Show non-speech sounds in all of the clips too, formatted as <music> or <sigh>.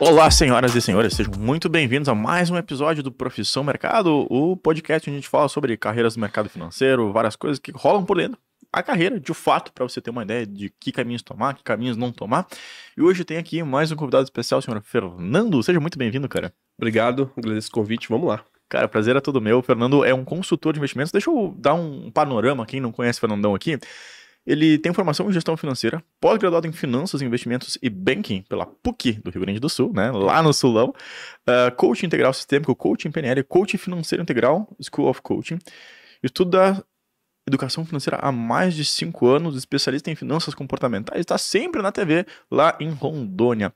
Olá, senhoras e senhores, sejam muito bem-vindos a mais um episódio do Profissão Mercado, o podcast onde a gente fala sobre carreiras do mercado financeiro, várias coisas que rolam por dentro. A carreira, de fato, para você ter uma ideia de que caminhos tomar, que caminhos não tomar. E hoje tem aqui mais um convidado especial, o senhor Fernando. Seja muito bem-vindo, cara. Obrigado, agradeço o convite, vamos lá. Cara, prazer é todo meu. O Fernando é um consultor de investimentos. Deixa eu dar um panorama, quem não conhece o Fernandão aqui. Ele tem formação em gestão financeira, pós-graduado em finanças, investimentos e banking pela PUC do Rio Grande do Sul, né? Lá no Sulão. Uh, coach integral sistêmico, coaching PNL, coach financeiro integral, School of Coaching. Estuda educação financeira há mais de cinco anos, especialista em finanças comportamentais, está sempre na TV lá em Rondônia.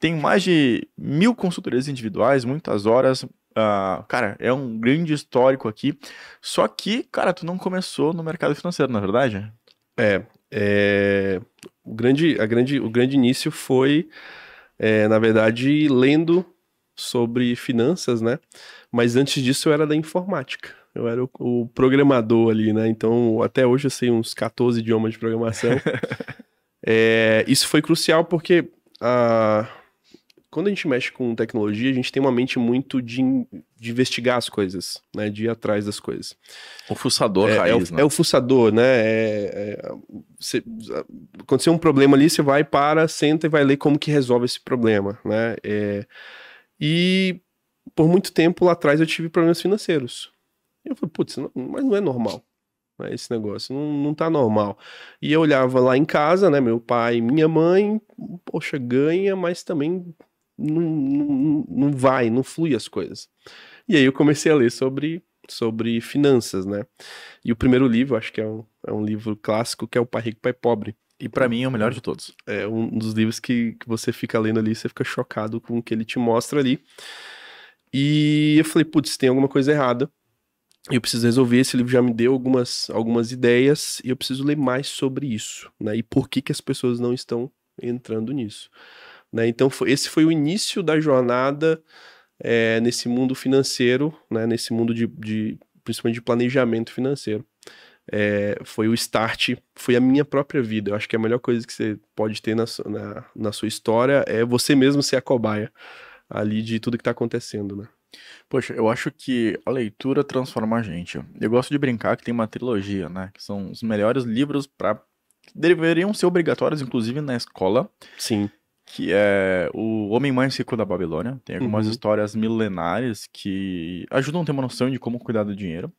Tem mais de mil consultorias individuais, muitas horas. Uh, cara, é um grande histórico aqui. Só que, cara, tu não começou no mercado financeiro, na é verdade? É, é, o, grande, a grande, o grande início foi, é, na verdade, lendo sobre finanças, né? Mas antes disso eu era da informática. Eu era o, o programador ali, né? Então, até hoje eu sei uns 14 idiomas de programação. <laughs> é, isso foi crucial porque a, quando a gente mexe com tecnologia, a gente tem uma mente muito de, de investigar as coisas, né? De ir atrás das coisas. O fuçador, é, raiz, é o, né? É o fuçador, né? É, é, você, aconteceu um problema ali, você vai, para, senta e vai ler como que resolve esse problema, né? É, e por muito tempo lá atrás eu tive problemas financeiros. eu falei, putz, mas não é normal né, esse negócio, não, não tá normal. E eu olhava lá em casa, né, meu pai e minha mãe, poxa, ganha, mas também não, não, não vai, não flui as coisas. E aí eu comecei a ler sobre, sobre finanças, né? E o primeiro livro, acho que é um, é um livro clássico, que é O Pai Rico, Pai Pobre. E para mim é o melhor de todos. É um dos livros que, que você fica lendo ali, você fica chocado com o que ele te mostra ali. E eu falei, putz, tem alguma coisa errada. Eu preciso resolver. Esse livro já me deu algumas, algumas ideias e eu preciso ler mais sobre isso, né? E por que, que as pessoas não estão entrando nisso. Né? Então, foi, esse foi o início da jornada é, nesse mundo financeiro, né? nesse mundo de, de, principalmente de planejamento financeiro. É, foi o start, foi a minha própria vida. Eu acho que a melhor coisa que você pode ter na, na, na sua história é você mesmo ser a cobaia ali de tudo que está acontecendo, né? Poxa, eu acho que a leitura transforma a gente. Eu gosto de brincar que tem uma trilogia, né? Que são os melhores livros para deveriam ser obrigatórios, inclusive na escola. Sim que é o Homem mais rico da Babilônia. Tem algumas uhum. histórias milenares que ajudam a ter uma noção de como cuidar do dinheiro.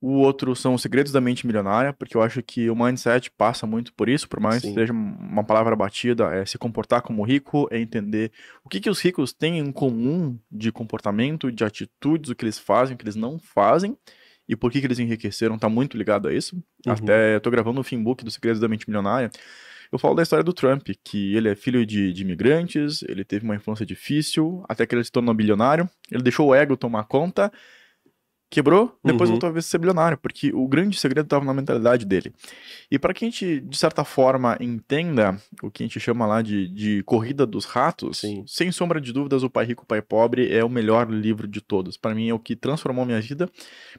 O outro são os segredos da mente milionária, porque eu acho que o mindset passa muito por isso, por mais Sim. que seja uma palavra batida, é se comportar como rico, é entender o que, que os ricos têm em comum de comportamento, de atitudes, o que eles fazem, o que eles não fazem, e por que, que eles enriqueceram, tá muito ligado a isso. Uhum. Até eu tô gravando o um finbook dos Segredos da Mente Milionária, eu falo da história do Trump, que ele é filho de, de imigrantes, ele teve uma infância difícil, até que ele se tornou bilionário, ele deixou o ego tomar conta, quebrou, depois uhum. voltou a ser bilionário, porque o grande segredo estava na mentalidade dele. E para que a gente, de certa forma, entenda o que a gente chama lá de, de corrida dos ratos, Sim. sem sombra de dúvidas, O Pai Rico, Pai Pobre é o melhor livro de todos. Para mim é o que transformou minha vida,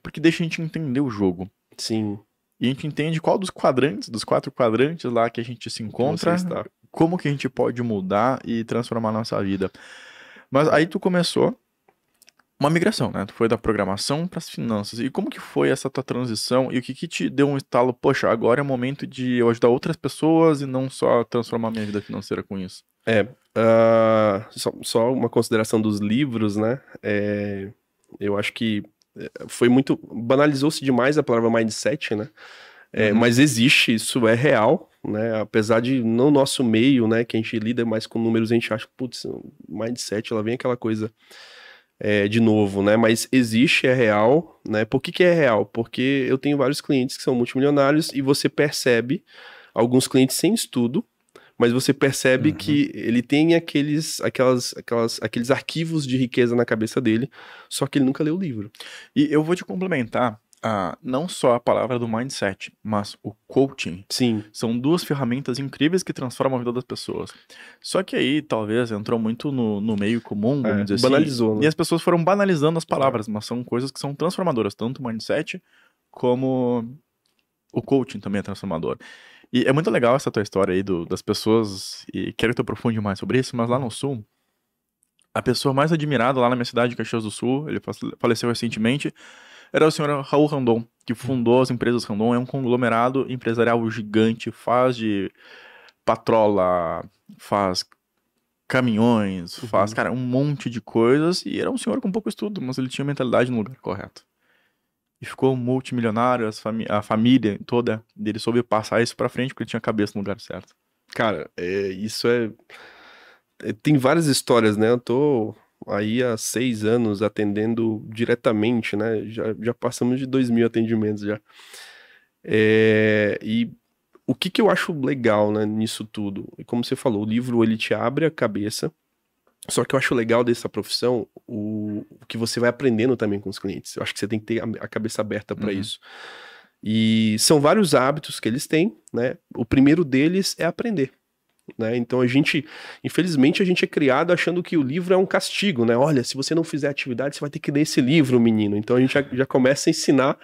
porque deixa a gente entender o jogo. Sim. E a gente entende qual dos quadrantes, dos quatro quadrantes lá que a gente se encontra, como que a gente pode mudar e transformar a nossa vida. Mas aí tu começou uma migração, né? Tu foi da programação para as finanças. E como que foi essa tua transição e o que que te deu um estalo, poxa, agora é momento de eu ajudar outras pessoas e não só transformar minha vida financeira com isso? É, uh, só, só, uma consideração dos livros, né? É, eu acho que foi muito. banalizou-se demais a palavra mindset, né? É, uhum. Mas existe, isso é real, né? Apesar de no nosso meio, né, que a gente lida mais com números, a gente acha, putz, mindset, ela vem aquela coisa é, de novo, né? Mas existe, é real, né? Por que, que é real? Porque eu tenho vários clientes que são multimilionários e você percebe alguns clientes sem estudo, mas você percebe uhum. que ele tem aqueles, aquelas, aquelas, aqueles arquivos de riqueza na cabeça dele, só que ele nunca leu o livro. E eu vou te complementar. Ah, não só a palavra do mindset, mas o coaching. Sim. São duas ferramentas incríveis que transformam a vida das pessoas. Só que aí, talvez, entrou muito no, no meio comum, vamos é, dizer assim, banalizou, assim. Né? E as pessoas foram banalizando as palavras, é. mas são coisas que são transformadoras, tanto o mindset como o coaching também é transformador. E é muito legal essa tua história aí do, das pessoas, e quero que tu aprofunde mais sobre isso, mas lá no Sul, a pessoa mais admirada lá na minha cidade, Caxias do Sul, ele faleceu recentemente, era o senhor Raul Randon, que hum. fundou as empresas Randon, é um conglomerado empresarial gigante, faz de patrola, faz caminhões, faz, uhum. cara, um monte de coisas, e era um senhor com pouco estudo, mas ele tinha a mentalidade no lugar correto ficou multimilionário, famí a família toda dele soube passar isso para frente porque ele tinha a cabeça no lugar certo. Cara, é, isso é... é, Tem várias histórias, né? Eu tô aí há seis anos atendendo diretamente, né? Já, já passamos de dois mil atendimentos já. É... e o que, que eu acho legal né, nisso tudo? E como você falou, o livro ele te abre a cabeça só que eu acho legal dessa profissão o, o que você vai aprendendo também com os clientes. Eu acho que você tem que ter a, a cabeça aberta para uhum. isso. E são vários hábitos que eles têm, né? O primeiro deles é aprender. Né? Então a gente, infelizmente, a gente é criado achando que o livro é um castigo, né? Olha, se você não fizer atividade, você vai ter que ler esse livro, menino. Então a gente já, já começa a ensinar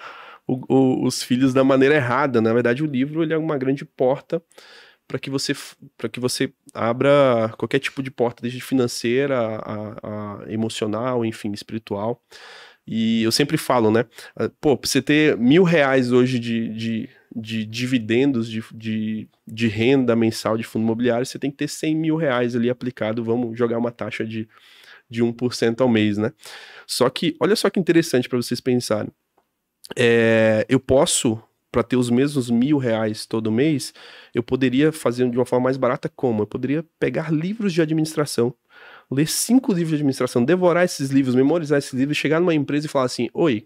o, o, os filhos da maneira errada. Na verdade, o livro ele é uma grande porta para que você para que você abra qualquer tipo de porta, desde financeira a, a emocional, enfim, espiritual. E eu sempre falo, né? Eh, pô, pra você ter mil reais hoje de, de, de dividendos de, de, de, renda mensal de fundo imobiliário, você tem que ter 100 mil reais ali aplicado. Vamos jogar uma taxa de, de 1% ao mês, né? Só que, olha só que interessante para vocês pensarem. É, eu posso para ter os mesmos mil reais todo mês, eu poderia fazer de uma forma mais barata como? Eu poderia pegar livros de administração, ler cinco livros de administração, devorar esses livros, memorizar esses livros, chegar numa empresa e falar assim, oi,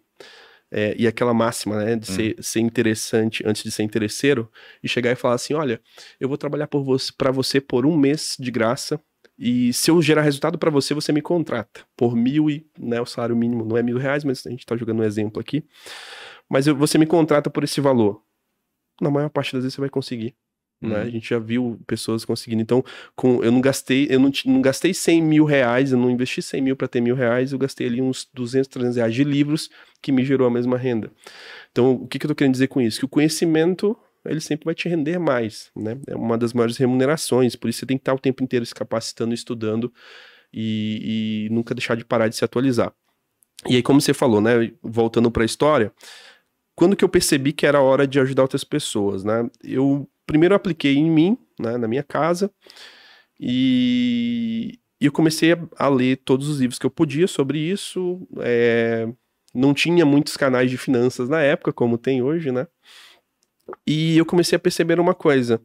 é, e aquela máxima, né, de hum. ser, hum. ser, interessante antes de ser interesseiro, e chegar e falar assim, olha, eu vou trabalhar por você, para você por um mês de graça, e se eu gerar resultado para você, você me contrata por mil e, né, o salário mínimo não é mil reais, mas a gente está jogando um exemplo aqui mas eu, você me contrata por esse valor. Na maior parte das vezes você vai conseguir. Né? Uhum. Né? A gente já viu pessoas conseguindo. Então, com, eu não gastei, eu não, não gastei 100 mil reais, eu não investi 100 mil para ter mil reais, eu gastei ali uns 200, 300 reais de livros que me gerou a mesma renda. Então, o que, que eu estou querendo dizer com isso? Que o conhecimento ele sempre vai te render mais, né? É uma das maiores remunerações, por isso você tem que estar o tempo inteiro se capacitando, estudando e, e nunca deixar de parar de se atualizar. E aí, como você falou, né? Voltando para a história, quando que eu percebi que era hora de ajudar outras pessoas, né? Eu primeiro apliquei em mim, né, na minha casa, e, eu comecei a, ler todos os livros que eu podia sobre isso. É, não tinha muitos canais de finanças na época, como tem hoje, né? E eu comecei a perceber uma coisa.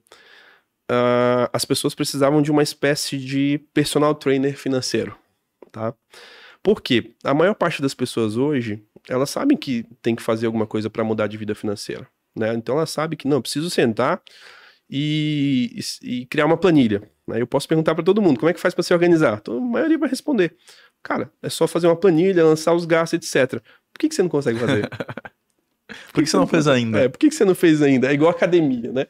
Uh, as pessoas precisavam de uma espécie de personal trainer financeiro, tá? Porque a maior parte das pessoas hoje, elas sabem que tem que fazer alguma coisa para mudar de vida financeira, né? Então elas sabem que não, preciso sentar e, e, e criar uma planilha. Né? Eu posso perguntar para todo mundo como é que faz para se organizar. Então, a maioria vai responder. Cara, é só fazer uma planilha, lançar os gastos, etc. Por que, que você não consegue fazer? <laughs> Por, que, que, você não fez ainda? É, por que, que você não fez ainda? É igual academia, né?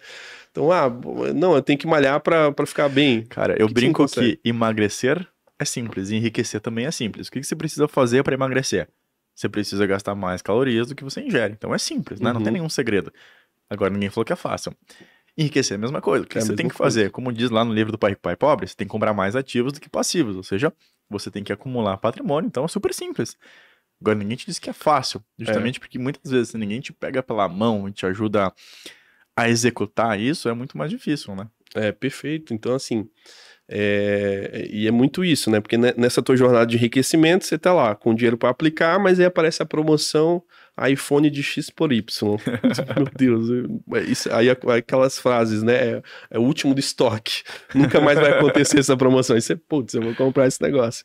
Então, ah, não, eu tenho que malhar para ficar bem. Cara, eu brinco que emagrecer é simples, enriquecer também é simples. O que, você precisa fazer para emagrecer? Você precisa gastar mais calorias do que você ingere. Então é simples, né? Uhum. Não tem uhum. nenhum segredo. Agora ninguém falou que é fácil. Enriquecer é a mesma coisa. O que é você tem que fazer? Coisa. Como diz lá no livro do Pai Rico Pai Pobre, você tem que comprar mais ativos do que passivos. Ou seja, você tem que acumular patrimônio. Então é super simples. Agora ninguém te diz que é fácil. Justamente é. porque muitas vezes ninguém te pega pela mão e te ajuda a executar isso, é muito mais difícil, né? É, perfeito. Então, assim, é, e é muito isso, né? Porque nessa tua jornada de enriquecimento, você tá lá com dinheiro para aplicar, mas aí aparece a promoção iPhone de X por Y. <laughs> Meu Deus, é isso, aí aquelas frases, né? É, é, o último do estoque. Nunca mais vai acontecer essa promoção. Aí você, putz, eu vou comprar esse negócio.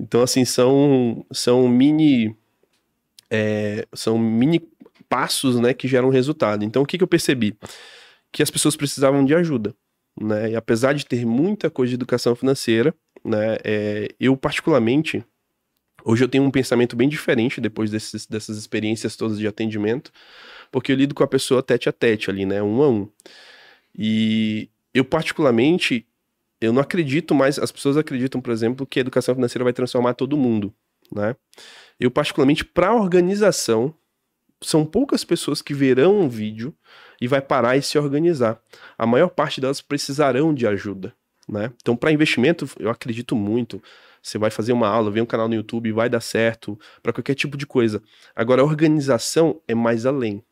Então, assim, são, são mini. É, são mini passos, né? Que geram resultado. Então, o que, que eu percebi? Que as pessoas precisavam de ajuda né? E apesar de ter muita coisa de educação financeira, né? É, eu particularmente hoje eu tenho um pensamento bem diferente depois desses, dessas experiências todas de atendimento, porque eu lido com a pessoa tete a tete ali, né? Um a um. E eu particularmente eu não acredito mais, as pessoas acreditam, por exemplo, que a educação financeira vai transformar todo mundo, né? Eu particularmente para a organização são poucas pessoas que verão um vídeo e vai parar e se organizar. A maior parte delas precisarão de ajuda, né? Então, para investimento, eu acredito muito. Você vai fazer uma aula, vem um canal no YouTube, vai dar certo para qualquer tipo de coisa. Agora, a organização é mais além.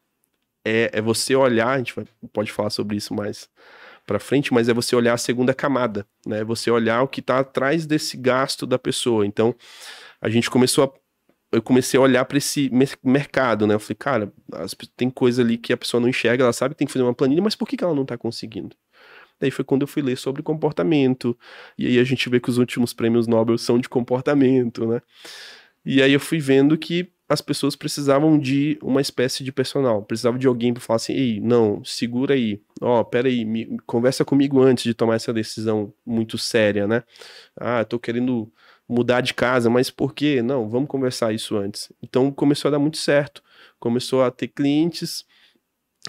É, é você olhar, a gente vai, pode falar sobre isso mais para frente, mas é você olhar a segunda camada, né? Você olhar o que está atrás desse gasto da pessoa. Então, a gente começou a eu comecei a olhar para esse mercado, né? Eu falei, cara, as, tem coisa ali que a pessoa não enxerga, ela sabe que tem que fazer uma planilha, mas por que, que ela não está conseguindo? Daí foi quando eu fui ler sobre comportamento. E aí a gente vê que os últimos prêmios Nobel são de comportamento, né? E aí eu fui vendo que as pessoas precisavam de uma espécie de personal, precisavam de alguém para falar assim: "Ei, não, segura aí. Ó, oh, pera aí, me, conversa comigo antes de tomar essa decisão muito séria, né? Ah, eu tô querendo mudar de casa, mas por quê? Não, vamos conversar isso antes. Então começou a dar muito certo. Começou a ter clientes,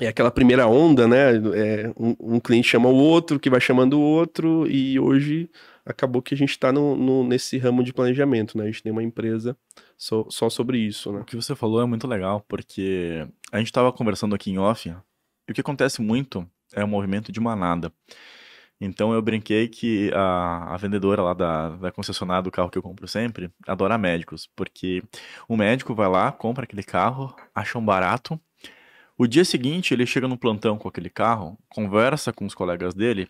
é aquela primeira onda, né? É, um, um, cliente chama o outro, que vai chamando o outro, e hoje acabou que a gente está nesse ramo de planejamento, né? A gente tem uma empresa só, só sobre isso, né? O que você falou é muito legal, porque a gente estava conversando aqui em off, e o que acontece muito é o movimento de manada. Então eu brinquei que a, a vendedora lá da, da concessionária do carro que eu compro sempre adora médicos, porque o médico vai lá, compra aquele carro, acha um barato. O dia seguinte ele chega no plantão com aquele carro, conversa com os colegas dele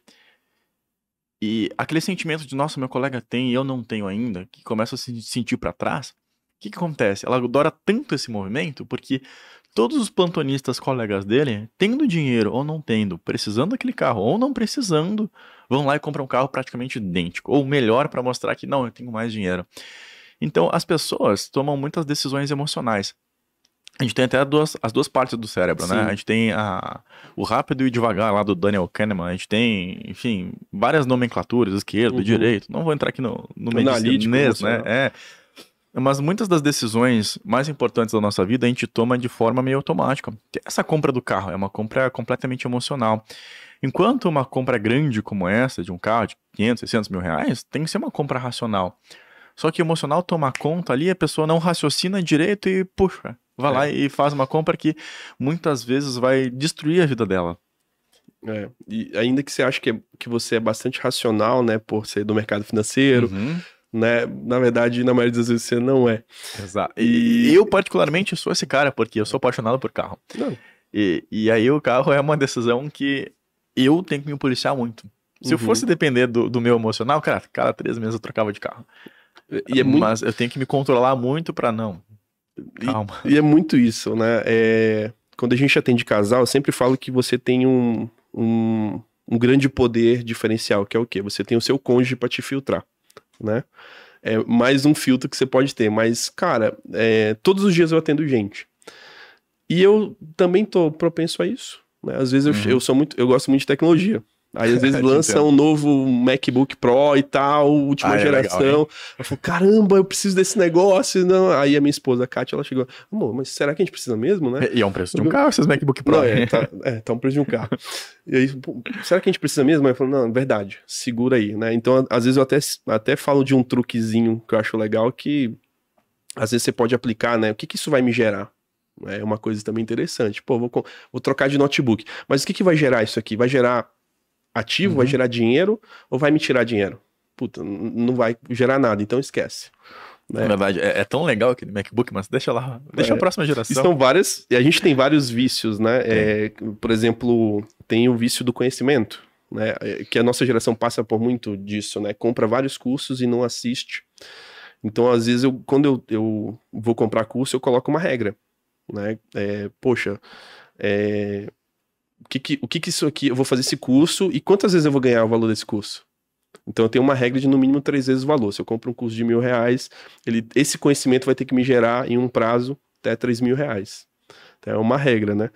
e aquele sentimento de nossa, meu colega tem e eu não tenho ainda, que começa a se sentir para trás. O que, que acontece? Ela adora tanto esse movimento porque todos os plantonistas colegas dele, tendo dinheiro ou não tendo, precisando daquele carro ou não precisando, vão lá e compram um carro praticamente idêntico, ou melhor, para mostrar que não, eu tenho mais dinheiro. Então, as pessoas tomam muitas decisões emocionais. A gente tem até duas, as duas partes do cérebro, né? Sim. né? A gente tem a, o rápido e devagar lá do Daniel Kahneman, a gente tem, enfim, várias nomenclaturas, esquerdo, uhum. direito, não vou entrar aqui no, no medicinês, né? É, mas muitas das decisões mais importantes da nossa vida a gente toma de forma meio automática. Essa compra do carro é uma compra completamente emocional. Enquanto uma compra grande como essa, de um carro de 500, 600 mil reais, tem que ser uma compra racional. Só que emocional toma conta ali, a pessoa não raciocina direito e, puxa, vai é. lá e faz uma compra que muitas vezes vai destruir a vida dela. É, e ainda que você ache que, é, que você é bastante racional, né, por ser do mercado financeiro, uhum né? Na verdade, na maioria das vezes você não é. Exato. E eu, particularmente, sou esse cara, porque eu sou apaixonado por carro. E, e aí o carro é uma decisão que eu tenho que me policiar muito. Se uhum. eu fosse depender do, do meu emocional, cara, cada três meses eu trocava de carro. E é muito... Mas eu tenho que me controlar muito para não. Calma. E, e, é muito isso, né? É... Quando a gente atende casal, eu sempre falo que você tem um, um, um grande poder diferencial, que é o quê? Você tem o seu cônjuge para te filtrar né? É mais um filtro que você pode ter. Mas, cara, é, todos os dias eu atendo gente. E eu também tô propenso a isso. Né? Às vezes uhum. eu sou muito, eu gosto muito de tecnologia. Aí às vezes <laughs> lança um novo MacBook Pro e tal, última ah, é geração. Legal, eu falo, caramba, eu preciso desse negócio. Não. Aí a minha esposa, a Kátia, ela chegou, amor, mas será que a gente precisa mesmo, né? E é um preço de um carro esses MacBook Pro. Não, é, tá, é, tá um preço de um carro. e aí, será que a gente precisa mesmo? Aí eu falo, não, é verdade, segura aí, né? Então, às vezes eu até, até falo de um truquezinho que eu acho legal que às vezes você pode aplicar, né? O que, que isso vai me gerar? É uma coisa também interessante. Pô, vou, vou trocar de notebook. Mas o que, que vai gerar isso aqui? Vai gerar ativo, uhum. vai gerar dinheiro ou vai me tirar dinheiro? Puta, não vai gerar nada, então esquece. Né? Na verdade, é, é, tão legal aquele MacBook, mas deixa lá, deixa é, a próxima geração. Estão várias, a gente tem vários vícios, né? É, por exemplo, tem o vício do conhecimento, né? É, que a nossa geração passa por muito disso, né? Compra vários cursos e não assiste. Então, às vezes, eu, quando eu, eu vou comprar curso, eu coloco uma regra, né? É, poxa, é, o que que, o que que isso aqui, eu vou fazer esse curso e quantas vezes eu vou ganhar o valor desse curso? Então eu tenho uma regra de no mínimo três vezes o valor. Se eu compro um curso de mil reais, ele, esse conhecimento vai ter que me gerar em um prazo até três mil reais. Então é uma regra, né?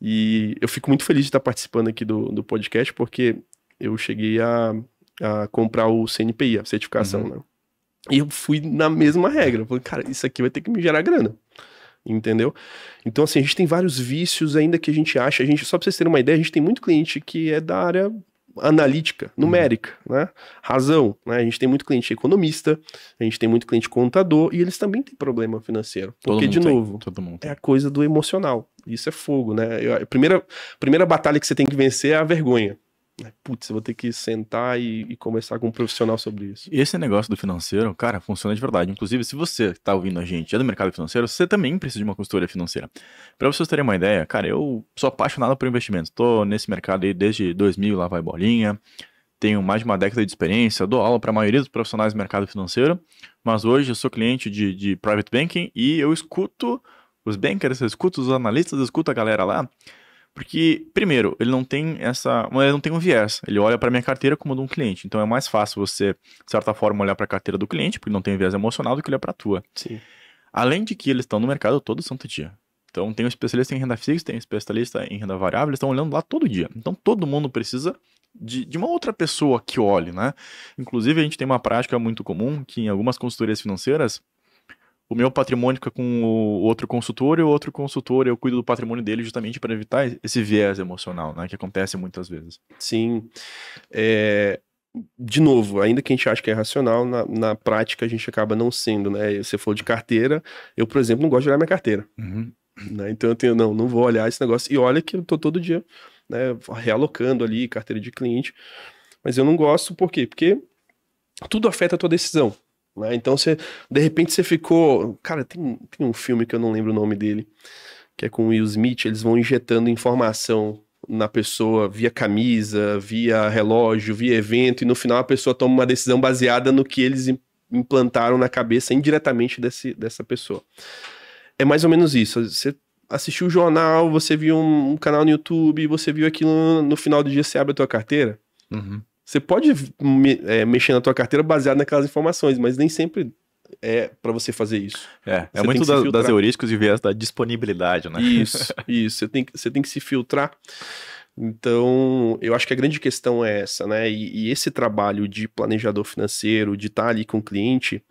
E eu fico muito feliz de estar participando aqui do, do podcast, porque eu cheguei a, a comprar o CNPI, a certificação, uhum. né? E eu fui na mesma regra. Eu falei, cara, isso aqui vai ter que me gerar grana entendeu? Então, assim, a gente tem vários vícios ainda que a gente acha. A gente, só pra vocês terem uma ideia, a gente tem muito cliente que é da área analítica, uhum. numérica, uhum. né? Razão, né? A gente tem muito cliente economista, a gente tem muito cliente contador e eles também têm problema financeiro. Todo porque, de novo, tem, é a coisa do emocional. Isso é fogo, né? Eu, a primeira, primeira batalha que você tem que vencer é a vergonha putz, eu vou ter que sentar e, e, conversar com um profissional sobre isso. Esse negócio do financeiro, cara, funciona de verdade. Inclusive, se você está ouvindo a gente é do mercado financeiro, você também precisa de uma consultoria financeira. Para vocês terem uma ideia, cara, eu sou apaixonado por investimento. Estou nesse mercado aí desde 2000, lá vai bolinha. Tenho mais de uma década de experiência, dou aula para a maioria dos profissionais do mercado financeiro, mas hoje eu sou cliente de, de private banking e eu escuto os bankers, eu escuto os analistas, eu escuto a galera lá porque, primeiro, ele não tem essa. Ele não tem um viés. Ele olha para minha carteira como de um cliente. Então é mais fácil você, de certa forma, olhar para a carteira do cliente, porque não tem viés emocional, do que olhar para a tua. Sim. Além de que eles estão no mercado todo santo dia. Então tem um especialista em renda fixa, tem um especialista em renda variável, eles estão olhando lá todo dia. Então todo mundo precisa de, de, uma outra pessoa que olhe, né? Inclusive, a gente tem uma prática muito comum que em algumas consultorias financeiras o meu patrimônio fica com o outro consultor e o outro consultor eu cuido do patrimônio dele justamente para evitar esse viés emocional, né? Que acontece muitas vezes. Sim. É, de novo, ainda que a gente ache que é racional, na, na, prática a gente acaba não sendo, né? Você falou de carteira, eu, por exemplo, não gosto de olhar minha carteira. Uhum. Né? Então eu tenho, não, não vou olhar esse negócio. E olha que eu tô todo dia né, realocando ali carteira de cliente. Mas eu não gosto, por quê? Porque tudo afeta a tua decisão. Né? Então você, de repente, você ficou. Cara, tem, tem um filme que eu não lembro o nome dele, que é com Will Smith, eles vão injetando informação na pessoa via camisa, via relógio, via evento, e no final a pessoa toma uma decisão baseada no que eles implantaram na cabeça indiretamente desse, dessa pessoa. É mais ou menos isso. Você assistiu o jornal, você viu um, um canal no YouTube, você viu aquilo, no final do dia você abre a tua carteira. Uhum. Você pode me, é, mexer na tua carteira baseado naquelas informações, mas nem sempre é para você fazer isso. É, é muito da, das heurísticas e viés da disponibilidade, né? Isso, <laughs> isso. Você tem, você tem que se filtrar. Então, eu acho que a grande questão é essa, né? E, e esse trabalho de planejador financeiro, de estar tá ali com o cliente,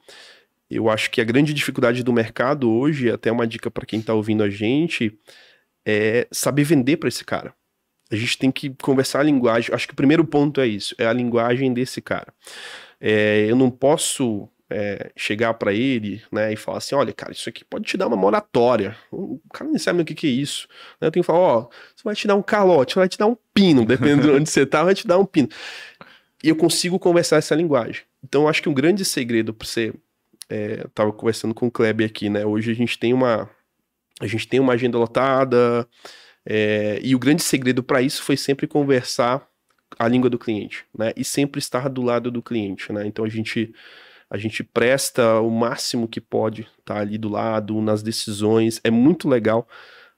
eu acho que a grande dificuldade do mercado hoje, até uma dica para quem está ouvindo a gente, é saber vender para esse cara. A gente tem que conversar a linguagem. Acho que o primeiro ponto é isso: é a linguagem desse cara. É, eu não posso é, chegar para ele né, e falar assim: olha, cara, isso aqui pode te dar uma moratória. O cara nem sabe o que, que é isso. Né? Eu tenho que falar: ó, você vai te dar um calote, vai te dar um pino, dependendo de <laughs> onde você tá, vai te dar um pino. E eu consigo conversar essa linguagem. Então, eu acho que um grande segredo para você. É, eu tava conversando com o Kleber aqui, né? Hoje a gente tem uma. A gente tem uma agenda lotada, é, e o grande segredo para isso foi sempre conversar a língua do cliente, né? E sempre estar do lado do cliente, né? Então a gente a gente presta o máximo que pode, tá ali do lado nas decisões. É muito legal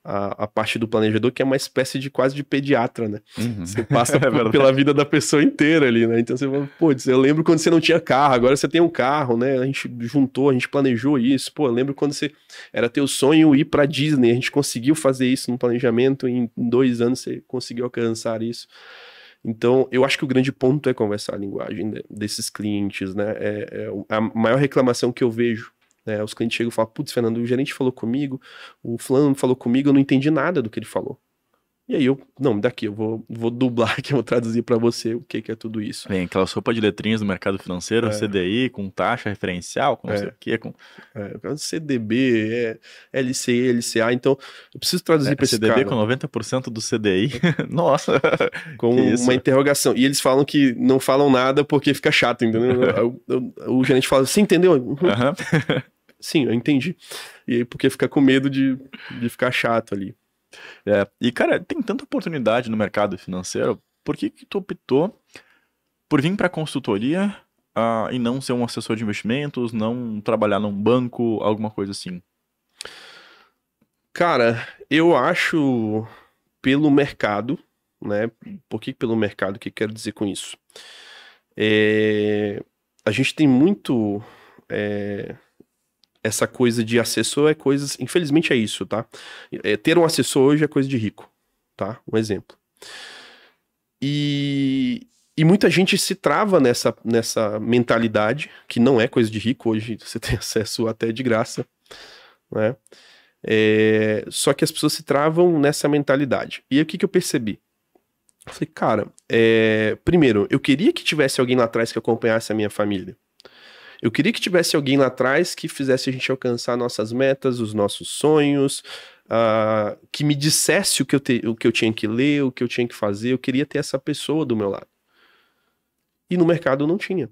a, a, parte do planejador, que é uma espécie de quase de pediatra, né? Uhum. Você passa <laughs> é pela vida da pessoa inteira ali, né? Então você fala, pô, eu lembro quando você não tinha carro, agora você tem um carro, né? A gente juntou, a gente planejou isso. Pô, eu lembro quando você era teu sonho ir para Disney, a gente conseguiu fazer isso no planejamento, em dois anos você conseguiu alcançar isso. Então, eu acho que o grande ponto é conversar a linguagem desses clientes, né? É, é a maior reclamação que eu vejo é, os clientes chegam e falam, putz, Fernando, o gerente falou comigo, o fulano falou comigo, eu não entendi nada do que ele falou. E aí eu, não, daqui, eu vou, vou dublar que eu <laughs> vou traduzir para você o que, que é tudo isso. Vem aquela sopa de letrinhas do mercado financeiro, é. CDI, com taxa referencial, com não é. sei o quê, com... É, CDB, é, LCE, LCA, então eu preciso traduzir é, para esse CDB cara. com 90% do CDI, <laughs> nossa! <laughs> Com uma interrogação. E eles falam que não falam nada porque fica chato, entendeu? o gerente fala, você entendeu? Uhum. Sim, eu entendi. E aí porque fica com medo de, de ficar chato ali. É, e, cara, tem tanta oportunidade no mercado financeiro, por que, que tu optou por vir para consultoria uh, e não ser um assessor de investimentos, não trabalhar num banco, alguma coisa assim? Cara, eu acho pelo mercado, né? Por que pelo mercado? O que quero dizer com isso? É, a gente tem muito. É, essa coisa de assessor é coisas. Infelizmente é isso, tá? É, ter um assessor hoje é coisa de rico, tá? Um exemplo. E, e muita gente se trava nessa, nessa mentalidade, que não é coisa de rico, hoje <laughs> você tem acesso até de graça, né? É, só que as pessoas se travam nessa mentalidade. E aí, o que, que eu percebi? Eu falei, cara, é, primeiro, eu queria que tivesse alguém lá atrás que acompanhasse a minha família. Eu queria que tivesse alguém lá atrás que fizesse a gente alcançar nossas metas, os nossos sonhos, uh, que me dissesse o que, eu te, o que eu tinha que ler, o que eu tinha que fazer. Eu queria ter essa pessoa do meu lado. E no mercado não tinha.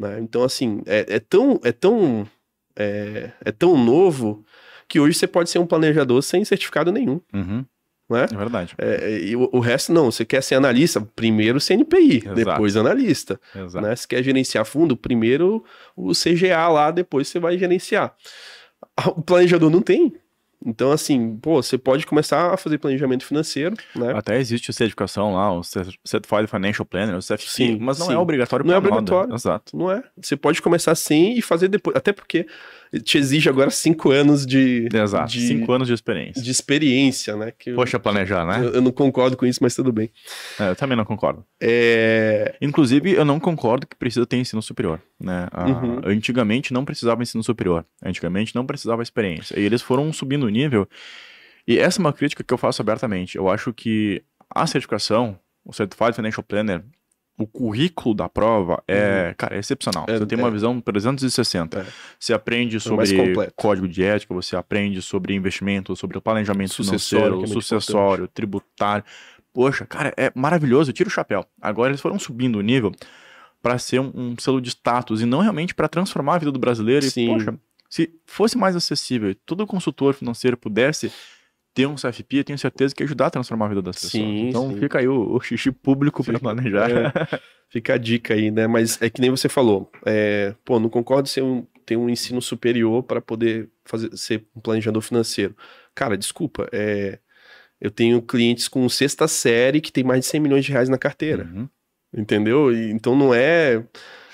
Né? Então, assim, é, é tão. É tão é, é tão novo que hoje você pode ser um planejador sem certificado nenhum. Uhum né? É verdade. É, e o, o, resto não, você quer ser analista, primeiro CNPI, Exato. depois analista. Exato. Né? Se quer gerenciar fundo, primeiro o CGA lá, depois você vai gerenciar. Ah, o planejador não tem, então, assim, pô, você pode começar a fazer planejamento financeiro, né? Até existe certificação lá, o Certified Financial Planner, o CFP, sim, mas não é sim. é obrigatório Não é obrigatório. Nada. Exato. Não é. Você pode começar sim e fazer depois, até porque te exige agora cinco anos de... Exato, de, cinco anos de experiência. De experiência, né? Que Poxa, eu, planejar, né? Eu, eu, não concordo com isso, mas tudo bem. É, eu também não concordo. É... Inclusive, eu não concordo que precisa ter ensino superior, né? Ah, uhum. Antigamente não precisava ensino superior, antigamente não precisava experiência, e eles foram subindo segundo nível. E essa é uma crítica que eu faço abertamente. Eu acho que a certificação, o Certified Financial Planner, o currículo da prova é, uhum. cara, é excepcional. É, você tem é. uma visão 360. É. Você aprende sobre código de ética, você aprende sobre investimento, sobre planejamento sucessório, financeiro, é sucessório, importante. tributário. Poxa, cara, é maravilhoso, eu tiro o chapéu. Agora eles foram subindo o nível para ser um, um, selo de status e não realmente para transformar a vida do brasileiro. Sim. E, poxa, se fosse mais acessível, todo consultor financeiro pudesse ter um CFP, eu tenho certeza que ajudar a transformar a vida das pessoas. Sim, então sim. fica aí o, o xixi público para planejar. É, <laughs> fica a dica aí, né? Mas é que nem você falou, é, pô, não concordo se um, tem um ensino superior para poder fazer, ser um planejador financeiro. Cara, desculpa, é, eu tenho clientes com sexta série que tem mais de 100 milhões de reais na carteira. Uhum. Entendeu? Então não é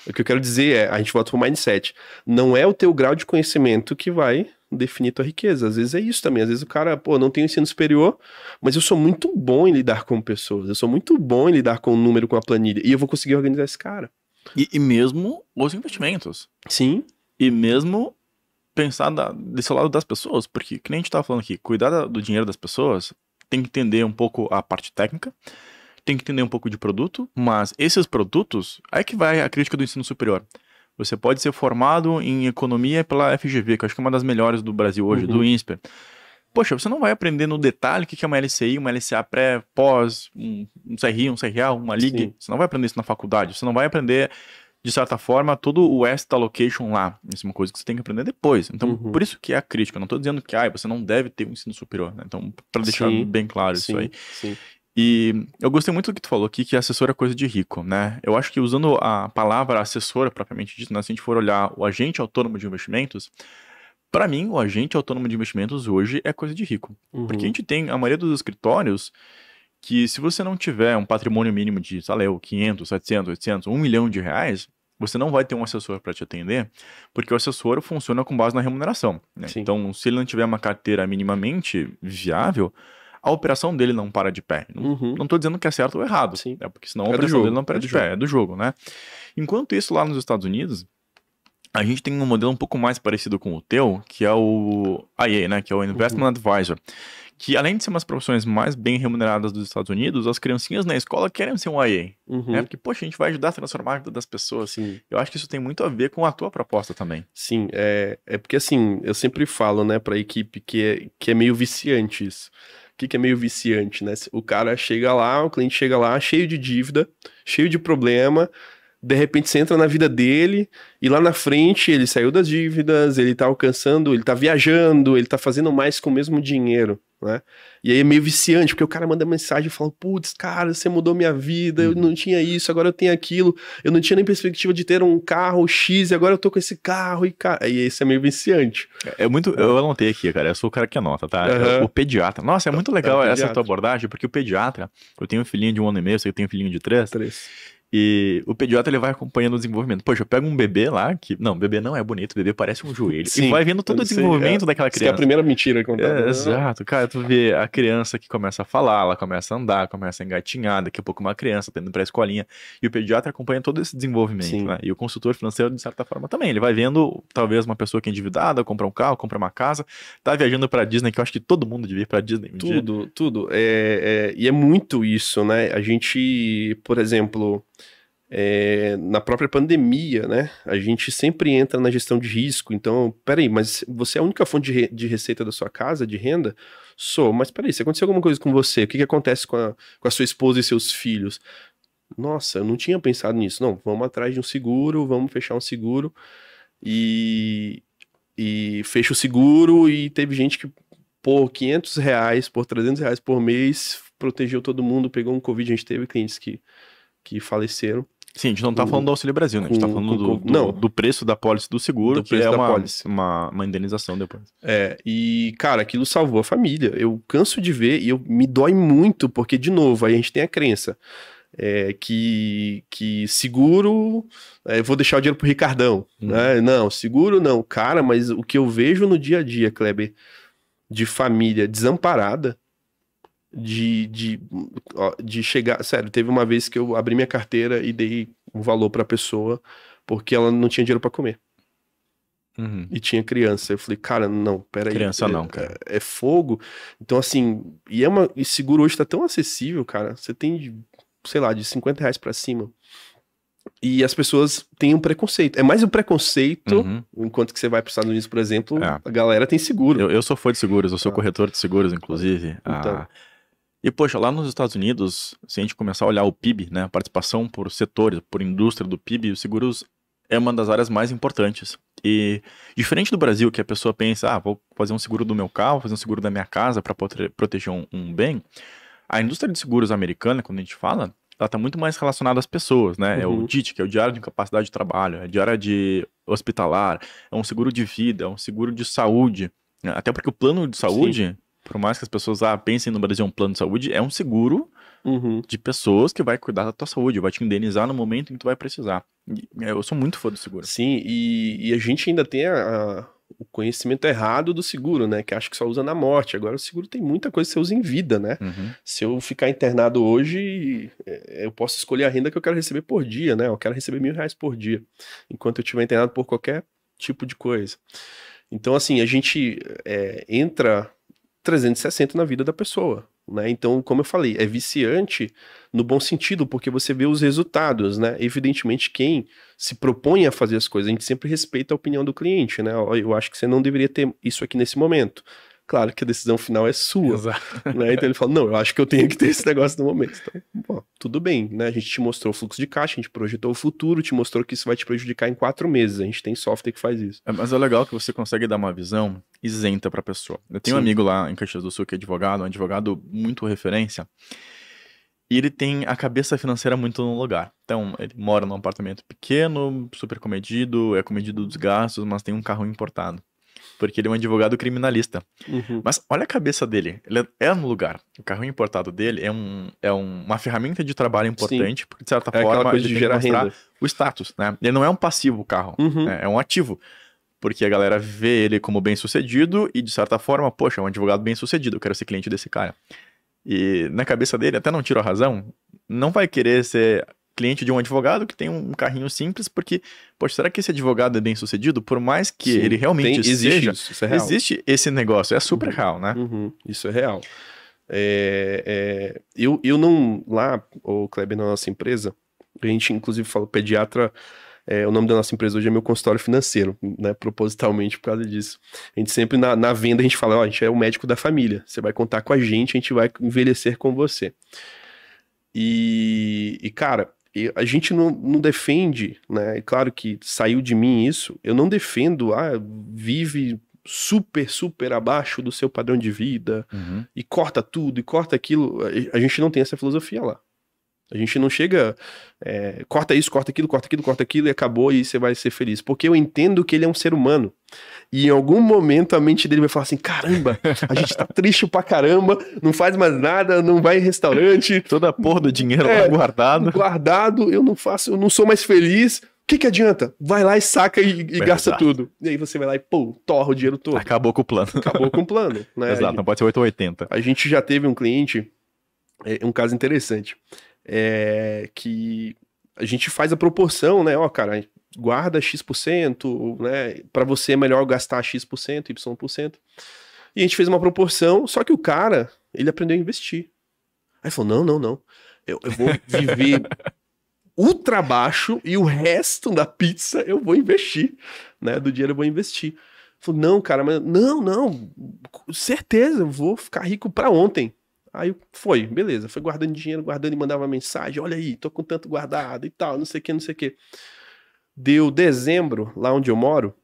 o que eu quero dizer é, a gente volta pro mindset. Não é o teu grau de conhecimento que vai definir tua riqueza. Às vezes é isso também. Às vezes o cara, pô, não tem ensino superior, mas eu sou muito bom em lidar com pessoas. Eu sou muito bom em lidar com o número, com a planilha. E eu vou conseguir organizar esse cara. E, e mesmo os investimentos. Sim. E mesmo pensar da, desse lado das pessoas, porque, que nem a gente tava falando aqui, cuidar do dinheiro das pessoas tem que entender um pouco a parte técnica tem que entender um pouco de produto, mas esses produtos, aí que vai a crítica do ensino superior. Você pode ser formado em economia pela FGV, que eu acho que é uma das melhores do Brasil hoje, uhum. do INSPER. Poxa, você não vai aprender no detalhe o que é uma LCI, uma LCA pré, pós, um CRI, um CRA, uma LIG. Sim. Você não vai aprender isso na faculdade. Você não vai aprender, de certa forma, todo o asset allocation lá. Isso é uma coisa que você tem que aprender depois. Então, uhum. por isso que é a crítica. Eu não estou dizendo que ah, você não deve ter um ensino superior. Né? Então, para deixar sim, bem claro sim, isso aí. Sim. E eu gostei muito do que tu falou aqui, que assessor é coisa de rico, né? Eu acho que usando a palavra assessora propriamente dito, né? se a gente for olhar o agente autônomo de investimentos, para mim, o agente autônomo de investimentos hoje é coisa de rico. Uhum. Porque a gente tem a maioria dos escritórios que se você não tiver um patrimônio mínimo de, sei lá, 500, 700, 800, 1 milhão de reais, você não vai ter um assessor para te atender, porque o assessor funciona com base na remuneração. Né? Então, se ele não tiver uma carteira minimamente viável, a operação dele não para de pé. Não, uhum. não tô dizendo que é certo ou errado, Sim. Né? porque senão a é operação dele não para é de pé, é do jogo, né? Enquanto isso, lá nos Estados Unidos, a gente tem um modelo um pouco mais parecido com o teu, que é o IA, né? Que é o uhum. Investment uhum. Advisor. Que além de ser umas profissões mais bem remuneradas dos Estados Unidos, as criancinhas na escola querem ser um IA. Uhum. Né? Porque, poxa, a gente vai ajudar a transformar a vida das pessoas. Sim. Eu acho que isso tem muito a ver com a tua proposta também. Sim, é, é porque assim, eu sempre falo, né, a equipe que é, que é meio viciante isso que, que é meio viciante, né? O cara chega lá, o cliente chega lá cheio de dívida, cheio de problema, de repente você entra na vida dele e lá na frente ele saiu das dívidas, ele tá alcançando, ele tá viajando, ele tá fazendo mais com o mesmo dinheiro, né? E aí é meio viciante, porque o cara manda mensagem e fala: putz, cara, você mudou minha vida, eu não tinha isso, agora eu tenho aquilo, eu não tinha nem perspectiva de ter um carro X e agora eu tô com esse carro e cara. E isso é meio viciante. É, é, muito. Eu anotei aqui, cara, eu sou o cara que anota, tá? Uhum. O pediatra. Nossa, é muito é legal é essa tua abordagem, porque o pediatra, eu tenho um filhinho de um ano e meio, eu tenho um filhinho de três. Três. E o pediatra ele vai acompanhando o desenvolvimento. Poxa, eu pego um bebê lá, que. Não, bebê não é bonito, bebê parece um joelho. Sim, e vai vendo todo o desenvolvimento sei, é. daquela criança. Isso que é a primeira mentira que eu é, né? Exato, cara, tu vê a criança que começa a falar, ela começa a andar, começa a engatinhar, daqui a pouco uma criança tendo tá pra escolinha. E o pediatra acompanha todo esse desenvolvimento, né? E o consultor financeiro, de certa forma, também. Ele vai vendo, talvez, uma pessoa que é endividada, compra um carro, compra uma casa, tá viajando pra Disney, que eu acho que todo mundo devia ir pra Disney. Um tudo, dia. tudo. É, é, e é muito isso, né? A gente, por exemplo é, na própria pandemia, né? A gente sempre entra na gestão de risco. Então, peraí, mas você é a única fonte de, re, de receita da sua casa, de renda? Sou, mas peraí, se acontecer alguma coisa com você, o que, que acontece com a, com a sua esposa e seus filhos? Nossa, eu não tinha pensado nisso. Não, vamos atrás de um seguro, vamos fechar um seguro. E, e fecha o seguro. E teve gente que, por 500 reais, por 300 reais por mês, protegeu todo mundo, pegou um Covid. A gente teve clientes que que faleceram. Sim, a gente não está falando do Auxílio Brasil, né? A gente está falando do, do, não. do preço da pólice do seguro, do que é uma, uma, uma, indenização depois. É, e, cara, aquilo salvou a família. Eu canso de ver e eu, me dói muito, porque, de novo, aí a gente tem a crença é, que, que seguro, é, vou deixar o dinheiro pro Ricardão. Hum. Né? Não, seguro não. Cara, mas o que eu vejo no dia a dia, Kleber, de família desamparada, de, de, de chegar. Sério, teve uma vez que eu abri minha carteira e dei um valor para a pessoa porque ela não tinha dinheiro para comer. Uhum. E tinha criança. Eu falei, cara, não, peraí. Criança não, é, cara. É, é, fogo. Então, assim, e é uma. E seguro hoje tá tão acessível, cara. Você tem, sei lá, de 50 reais pra cima. E as pessoas têm um preconceito. É mais um preconceito, uhum. enquanto que você vai para Estados Unidos, por exemplo, é. a galera tem seguro. Eu, eu, sou fã de seguros, eu sou ah. corretor de seguros, inclusive. Então. Ah e, poxa, lá nos Estados Unidos, se a gente começar a olhar o PIB, né, a participação por setores, por indústria do PIB, os seguros é uma das áreas mais importantes. E diferente do Brasil, que a pessoa pensa, ah, vou fazer um seguro do meu carro, fazer um seguro da minha casa para proteger um, um, bem, a indústria de seguros americana, quando a gente fala, ela está muito mais relacionada às pessoas, né? Uhum. É o uhum. DIT, que é o Diário de Incapacidade de Trabalho, é diário de hospitalar, é um seguro de vida, é um seguro de saúde. Né? Até porque o plano de saúde, Sim por mais que as pessoas ah, pensem no Brasil é um plano de saúde, é um seguro uhum. de pessoas que vai cuidar da tua saúde, vai te indenizar no momento em que tu vai precisar. E, é, eu sou muito fã do seguro. Sim, e, e a gente ainda tem a, a, o conhecimento errado do seguro, né? Que acho que só usa na morte. Agora o seguro tem muita coisa que você usa em vida, né? Uhum. Se eu ficar internado hoje, é, eu posso escolher a renda que eu quero receber por dia, né? Eu quero receber mil reais por dia, enquanto eu estiver internado por qualquer tipo de coisa. Então, assim, a gente é, entra 360 na vida da pessoa. Né? Então, como eu falei, é viciante no bom sentido, porque você vê os resultados, né? Evidentemente, quem se propõe a fazer as coisas, a gente sempre respeita a opinião do cliente, né? Eu acho que você não deveria ter isso aqui nesse momento claro que a decisão final é sua. Né? Então ele fala: não, eu acho que eu tenho que ter esse negócio no momento. Então, bom, tudo bem, né? A gente te mostrou o fluxo de caixa, a gente projetou o futuro, te mostrou que isso vai te prejudicar em quatro meses. A gente tem software que faz isso. É, mas é legal que você consegue dar uma visão isenta para a pessoa. Eu tenho Sim. um amigo lá em Caxias do Sul que é advogado, um advogado muito referência. E ele tem a cabeça financeira muito no lugar. Então, ele mora num apartamento pequeno, super comedido, é comedido dos gastos, mas tem um carro importado porque ele é um advogado criminalista. Uhum. Mas olha a cabeça dele. Ele é, é no lugar. O carro importado dele é, um, é uma ferramenta de trabalho importante, Sim. porque de certa é forma coisa de gerar renda. o status, né? Ele não é um passivo o carro, uhum. é, é um ativo. Porque a galera vê ele como bem sucedido e, de certa forma, poxa, é um advogado bem sucedido, eu quero ser cliente desse cara. E na cabeça dele, até não tiro a razão, não vai querer ser cliente de um advogado que tem um carrinho simples, porque, poxa, será que esse advogado é bem sucedido? Por mais que Sim, ele realmente tem, seja, existe, isso, isso é existe esse negócio, é super uhum, real, né? Uhum, isso é real. É, é, eu, eu não, lá, o Kleber, na nossa empresa, a gente inclusive fala pediatra, é, o nome da nossa empresa hoje é meu consultório financeiro, né? Propositalmente por causa disso. A gente sempre, na, na venda, a gente fala, ó, a gente é o médico da família, você vai contar com a gente, a gente vai envelhecer com você. E, e cara, e a gente não, não defende, né? É claro que saiu de mim isso. Eu não defendo, ah, vive super, super abaixo do seu padrão de vida uhum. e corta tudo e corta aquilo. A gente não tem essa filosofia lá. A gente não chega, é, corta isso, corta aquilo, corta aquilo, corta aquilo e acabou e você vai ser feliz. Porque eu entendo que ele é um ser humano. E em algum momento a mente dele vai falar assim: caramba, a gente tá triste pra caramba, não faz mais nada, não vai em restaurante. Toda a porra do dinheiro é, lá guardado. Guardado, eu não faço, eu não sou mais feliz. O que, que adianta? Vai lá e saca e, e gasta tudo. E aí você vai lá e, pô, torra o dinheiro todo. Acabou com o plano. Acabou com o plano. Né? <laughs> Exato, não pode ser 8 ou 80. A gente já teve um cliente, é um caso interessante é, que a gente faz a proporção, né? Ó, cara, guarda X%, né? Para você é melhor gastar X%, Y%. E a gente fez uma proporção, só que o cara, ele aprendeu a investir. Aí falou: não, não, não. Eu, eu vou viver <laughs> ultra baixo e o resto da pizza eu vou investir, né? Do dinheiro eu vou investir. Falou, não, cara, mas não, não, certeza, eu vou ficar rico para ontem. Aí foi, beleza. Foi guardando dinheiro, guardando e mandava mensagem: olha aí, tô com tanto guardado e tal, não sei o que, não sei o que. Deu dezembro, lá onde eu moro,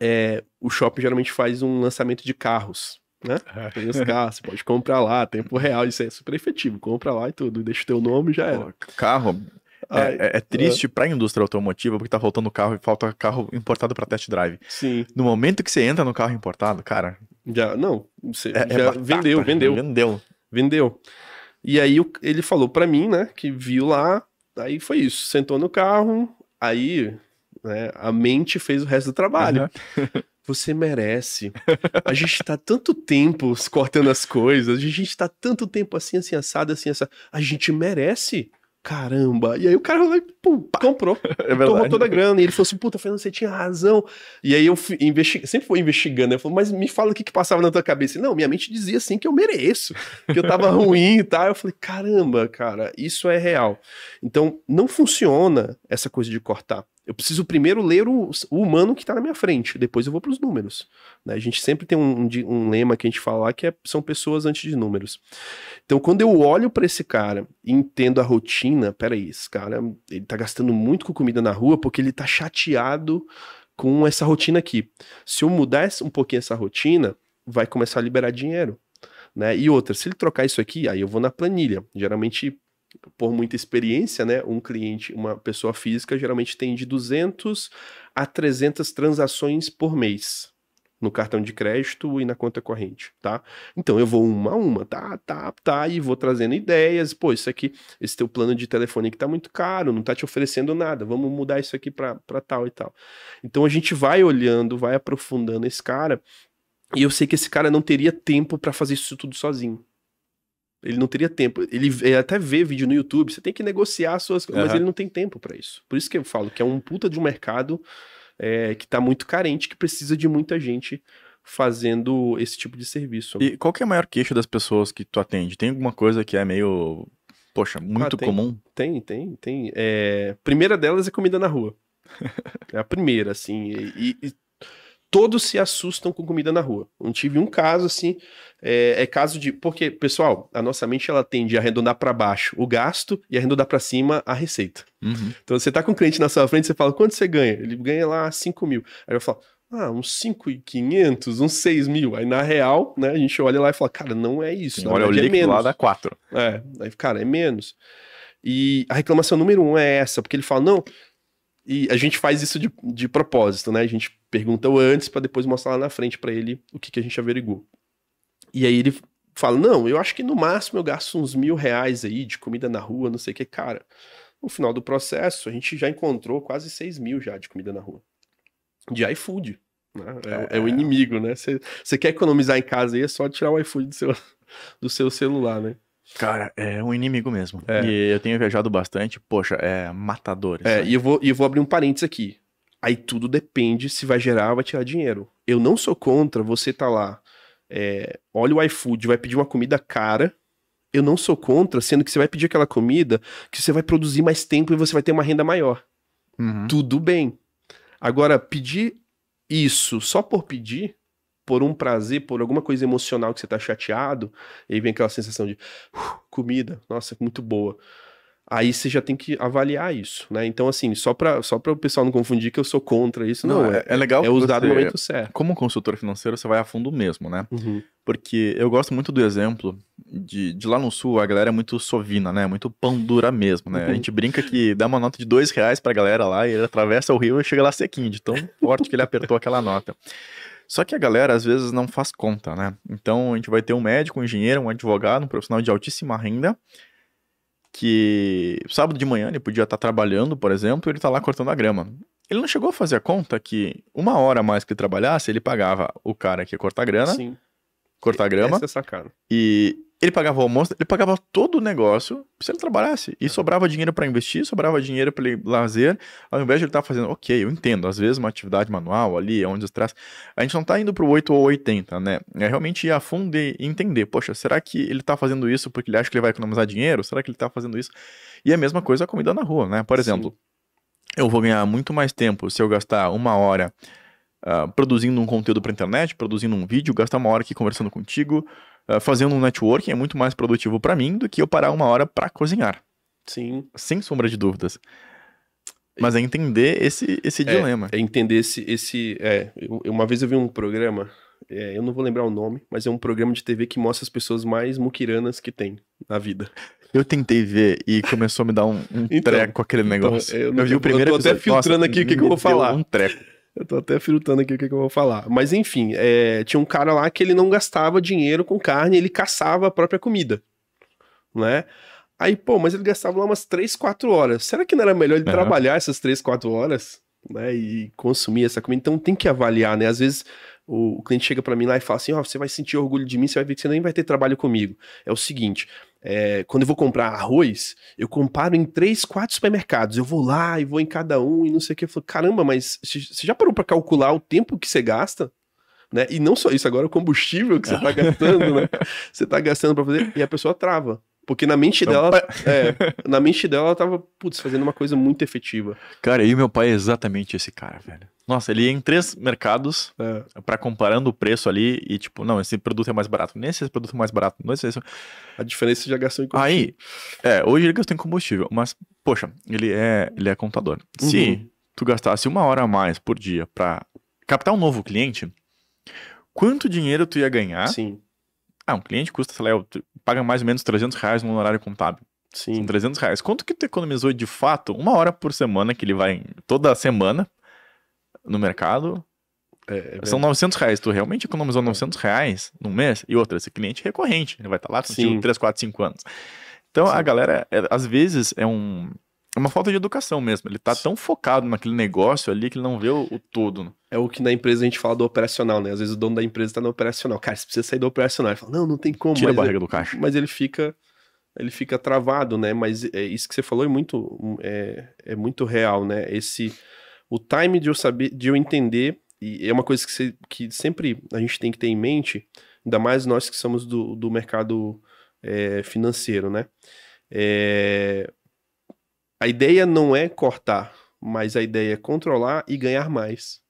é, o shopping geralmente faz um lançamento de carros, né? <laughs> É. Tem os carros, você pode comprar lá, tempo real, isso é super efetivo. Compra lá e tudo, deixa o teu nome já era. Pô, carro, é, é, é, triste é. para a indústria automotiva porque tá faltando carro e falta carro importado para test drive. Sim. No momento que você entra no carro importado, cara. Já, não, você é, é já vendeu, vendeu. Vendeu vendeu. E aí ele falou para mim, né, que viu lá, aí foi isso, sentou no carro, aí né, a mente fez o resto do trabalho. Uhum. <laughs> Você merece. A gente tá tanto tempo cortando as coisas, a gente tá tanto tempo assim, assim, assado, assim, assado. A gente merece caramba. E aí o cara falou, pum, pá, comprou. <laughs> É tomou toda a grana. E ele falou assim: puta, Fernando, você tinha razão. E aí eu investig... sempre fui investigando. Eu falei, mas me fala o que, que passava na tua cabeça. não, minha mente dizia assim que eu mereço, que eu tava <laughs> ruim e tal. Eu falei, caramba, cara, isso é real. Então não funciona essa coisa de cortar. Eu preciso primeiro ler o, o humano que está na minha frente, depois eu vou para os números. Né? A gente sempre tem um, um, lema que a gente fala que é, são pessoas antes de números. Então, quando eu olho para esse cara e entendo a rotina, peraí, esse cara ele está gastando muito com comida na rua porque ele está chateado com essa rotina aqui. Se eu mudar um pouquinho essa rotina, vai começar a liberar dinheiro. Né? E outra, se ele trocar isso aqui, aí eu vou na planilha. Geralmente por muita experiência, né, um cliente, uma pessoa física, geralmente tem de 200 a 300 transações por mês no cartão de crédito e na conta corrente, tá? Então eu vou uma a uma, tá, tá, tá, e vou trazendo ideias. Pô, isso aqui, esse teu plano de telefone que tá muito caro, não tá te oferecendo nada, vamos mudar isso aqui para tal e tal. Então a gente vai olhando, vai aprofundando esse cara, e eu sei que esse cara não teria tempo para fazer isso tudo sozinho. Ele não teria tempo. Ele, ele, até vê vídeo no YouTube, você tem que negociar suas coisas, uhum. mas ele não tem tempo para isso. Por isso que eu falo que é um puta de um mercado é, que tá muito carente, que precisa de muita gente fazendo esse tipo de serviço. E qual que é a maior queixa das pessoas que tu atende? Tem alguma coisa que é meio, poxa, muito ah, tem, comum? Tem, tem, tem. É... Primeira delas é comida na rua. <laughs> É a primeira, assim. E, e, todos se assustam com comida na rua. Eu tive um caso assim, é, é, caso de. Porque, pessoal, a nossa mente ela tende a arredondar para baixo o gasto e arredondar para cima a receita. Uhum. Então você tá com um cliente na sua frente, você fala, quanto você ganha? Ele ganha lá 5 mil. Aí eu falo, ah, uns 5,500, uns 6 mil. Aí na real, né, a gente olha lá e fala, cara, não é isso. Olha, o li é menos. lá dá 4. É, aí, cara, é menos. E a reclamação número um é essa, porque ele fala, não, e a gente faz isso de, de propósito, né? A gente pergunta antes para depois mostrar lá na frente para ele o que, que a gente averigou. E aí ele fala: Não, eu acho que no máximo eu gasto uns mil reais aí de comida na rua, não sei o que. Cara, no final do processo, a gente já encontrou quase seis mil já de comida na rua. De iFood. Né? É, é, é, o é. inimigo, né? Você quer economizar em casa aí, é só tirar o iFood do seu, do seu celular, né? Cara, é um inimigo mesmo. É. E eu tenho viajado bastante, poxa, é matadores. É, né? e eu vou, eu vou abrir um parênteses aqui. Aí tudo depende se vai gerar ou vai tirar dinheiro. Eu não sou contra você tá lá, é, olha o iFood, vai pedir uma comida cara. Eu não sou contra, sendo que você vai pedir aquela comida que você vai produzir mais tempo e você vai ter uma renda maior. Uhum. Tudo bem. Agora, pedir isso só por pedir por um prazer, por alguma coisa emocional que você tá chateado, e aí vem aquela sensação de uh, comida, nossa, muito boa. Aí você já tem que avaliar isso, né? Então, assim, só para só o pessoal não confundir que eu sou contra isso, não. não é, é, legal. É usado no momento certo. Como consultor financeiro, você vai a fundo mesmo, né? Uhum. Porque eu gosto muito do exemplo de, de lá no sul, a galera é muito sovina, né? Muito pão dura mesmo, né? Uhum. A gente brinca que dá uma nota de dois reais pra galera lá e ele atravessa o rio e chega lá sequinho, de tão forte que ele apertou aquela nota. Só que a galera às vezes não faz conta, né? Então a gente vai ter um médico, um engenheiro, um advogado, um profissional de altíssima renda que sábado de manhã ele podia estar trabalhando, por exemplo, ele está lá cortando a grama. Ele não chegou a fazer a conta que uma hora a mais que ele trabalhasse, ele pagava o cara que ia cortar grana, Sim. cortar grama. Essa é E ele pagava o almoço, ele pagava todo o negócio se ele trabalhasse. E é. sobrava dinheiro para investir, sobrava dinheiro para lazer, ao invés de ele estar tá fazendo, ok, eu entendo, às vezes uma atividade manual ali, é onde traz. A gente não está indo para o 8 ou 80, né? É realmente ir a fundo e entender, poxa, será que ele está fazendo isso porque ele acha que ele vai economizar dinheiro? Será que ele está fazendo isso? E a mesma coisa a comida na rua, né? Por exemplo, Sim. eu vou ganhar muito mais tempo se eu gastar uma hora. Uh, produzindo um conteúdo para internet, produzindo um vídeo, gastar uma hora aqui conversando contigo, ah, fazendo um networking é muito mais produtivo para mim do que eu parar uma hora para cozinhar. Sim. Sem sombra de dúvidas. Mas é entender esse, esse é, dilema. É entender esse. esse é, eu, uma vez eu vi um programa, é, eu não vou lembrar o nome, mas é um programa de TV que mostra as pessoas mais muquiranas que tem na vida. Eu tentei ver e começou a me dar um, um então, treco aquele então, negócio. Então, eu, eu, vi o primeiro eu tô episódio. até filtrando Nossa, aqui o que, que eu vou falar. um treco. Eu tô até filtrando aqui o que, que, eu vou falar. Mas enfim, é, tinha um cara lá que ele não gastava dinheiro com carne, ele caçava a própria comida. Né? Aí, pô, mas ele gastava lá umas 3, 4 horas. Será que não era melhor ele trabalhar essas 3, 4 horas? Né, e consumir essa comida. Então tem que avaliar, né? Às vezes o, o cliente chega para mim lá e fala assim: Ó, oh, você vai sentir orgulho de mim, você vai ver que você nem vai ter trabalho comigo. É o seguinte: é, quando eu vou comprar arroz, eu comparo em três, quatro supermercados. Eu vou lá e vou em cada um e não sei o que. Eu falo, caramba, mas você já parou para calcular o tempo que você gasta? Né? E não só isso, agora o combustível que você está é. gastando, né? <laughs> Você está gastando para fazer e a pessoa trava. Porque na mente então, dela. é, <laughs> na mente dela, ela tava, putz, fazendo uma coisa muito efetiva. Cara, e meu pai é exatamente esse cara, velho. Nossa, ele ia em três mercados é. para comparando o preço ali e tipo, não, esse produto é mais barato, nesse produto é mais barato, não é esse. A diferença já gastou em combustível. Aí, é, hoje ele gastou em combustível, mas poxa, ele é, ele é contador. Uhum. Se tu gastasse uma hora a mais por dia para captar um novo cliente, quanto dinheiro tu ia ganhar? Sim. Ah, um cliente custa, sei lá, paga mais ou menos 300 reais no horário contábil. Sim. São 300 reais. Quanto que tu economizou de fato uma hora por semana que ele vai toda semana no mercado? É, é São 900 reais. Tu realmente economizou 900 reais no mês? E outra, esse cliente é recorrente. Ele vai estar lá contigo 3, 4, 5 anos. Então, Sim. a galera, é, às vezes, é um é uma falta de educação mesmo. Ele tá tão focado naquele negócio ali que ele não vê o, o todo. Né? É o que na empresa a gente fala do operacional, né? Às vezes o dono da empresa tá no operacional. Cara, você precisa sair do operacional. Ele fala, não, não tem como. Tira a barriga ele, do caixa. Mas ele fica ele fica travado, né? Mas é, isso que você falou é muito, é, é muito real, né? Esse, o time de eu saber, de eu entender, e é uma coisa que, você, que sempre a gente tem que ter em mente, ainda mais nós que somos do, do mercado é, financeiro, né? É, a ideia não é cortar, mas a ideia é controlar e ganhar mais.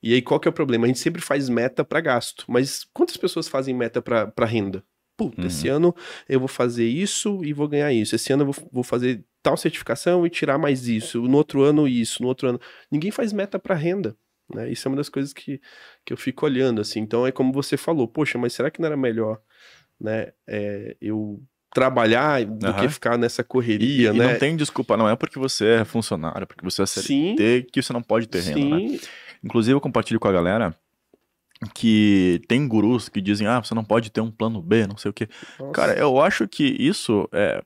E aí qual que é o problema? A gente sempre faz meta para gasto, mas quantas pessoas fazem meta para renda? Puta, uhum. esse ano eu vou fazer isso e vou ganhar isso. Esse ano eu vou, vou fazer tal certificação e tirar mais isso. No outro ano isso, no outro ano. Ninguém faz meta para renda. Né? Isso é uma das coisas que, que eu fico olhando, assim. Então, é como você falou, poxa, mas será que não era melhor, né? É, eu trabalhar do uhum. que ficar nessa correria, e, né? E não né? tem desculpa, não é porque você é funcionário, é porque você é CLT que você não pode ter renda, né? Sim. né? Inclusive eu compartilho com a galera que tem gurus que dizem, ah, você não pode ter um plano B, não sei o quê. Nossa. Cara, eu acho que isso é...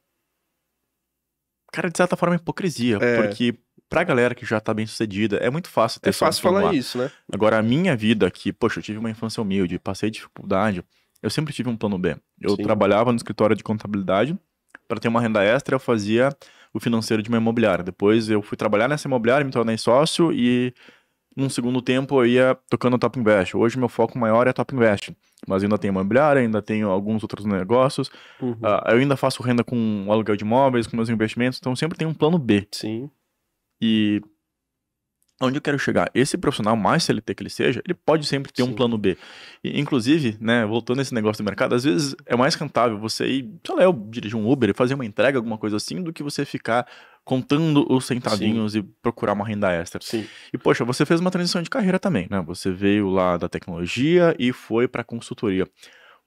Cara, de certa forma, é hipocrisia, é. porque pra galera que já tá bem sucedida, é muito fácil ter... É fácil falar isso, né? Agora, a minha vida que, poxa, eu tive uma infância humilde, passei dificuldade eu sempre tive um plano B. Eu Sim. trabalhava no escritório de contabilidade, para ter uma renda extra eu fazia o financeiro de uma imobiliária. Depois eu fui trabalhar nessa imobiliária, me tornei sócio e num segundo tempo eu ia tocando a Top Invest. Hoje meu foco maior é a Top Invest, mas ainda tenho imobiliária, ainda tenho alguns outros negócios. Uhum. Uh, eu ainda faço renda com aluguel de imóveis, com meus investimentos, então sempre tem um plano B. Sim. E Onde eu quero chegar? Esse profissional, mais CLT que ele seja, ele pode sempre ter Sim. um plano B. E, inclusive, né, voltando esse negócio do mercado, às vezes é mais rentável você ir, sei lá, eu dirigir um Uber, fazer uma entrega, alguma coisa assim, do que você ficar contando os centavinhos Sim. e procurar uma renda extra. Sim. E poxa, você fez uma transição de carreira também, né? Você veio lá da tecnologia e foi para consultoria.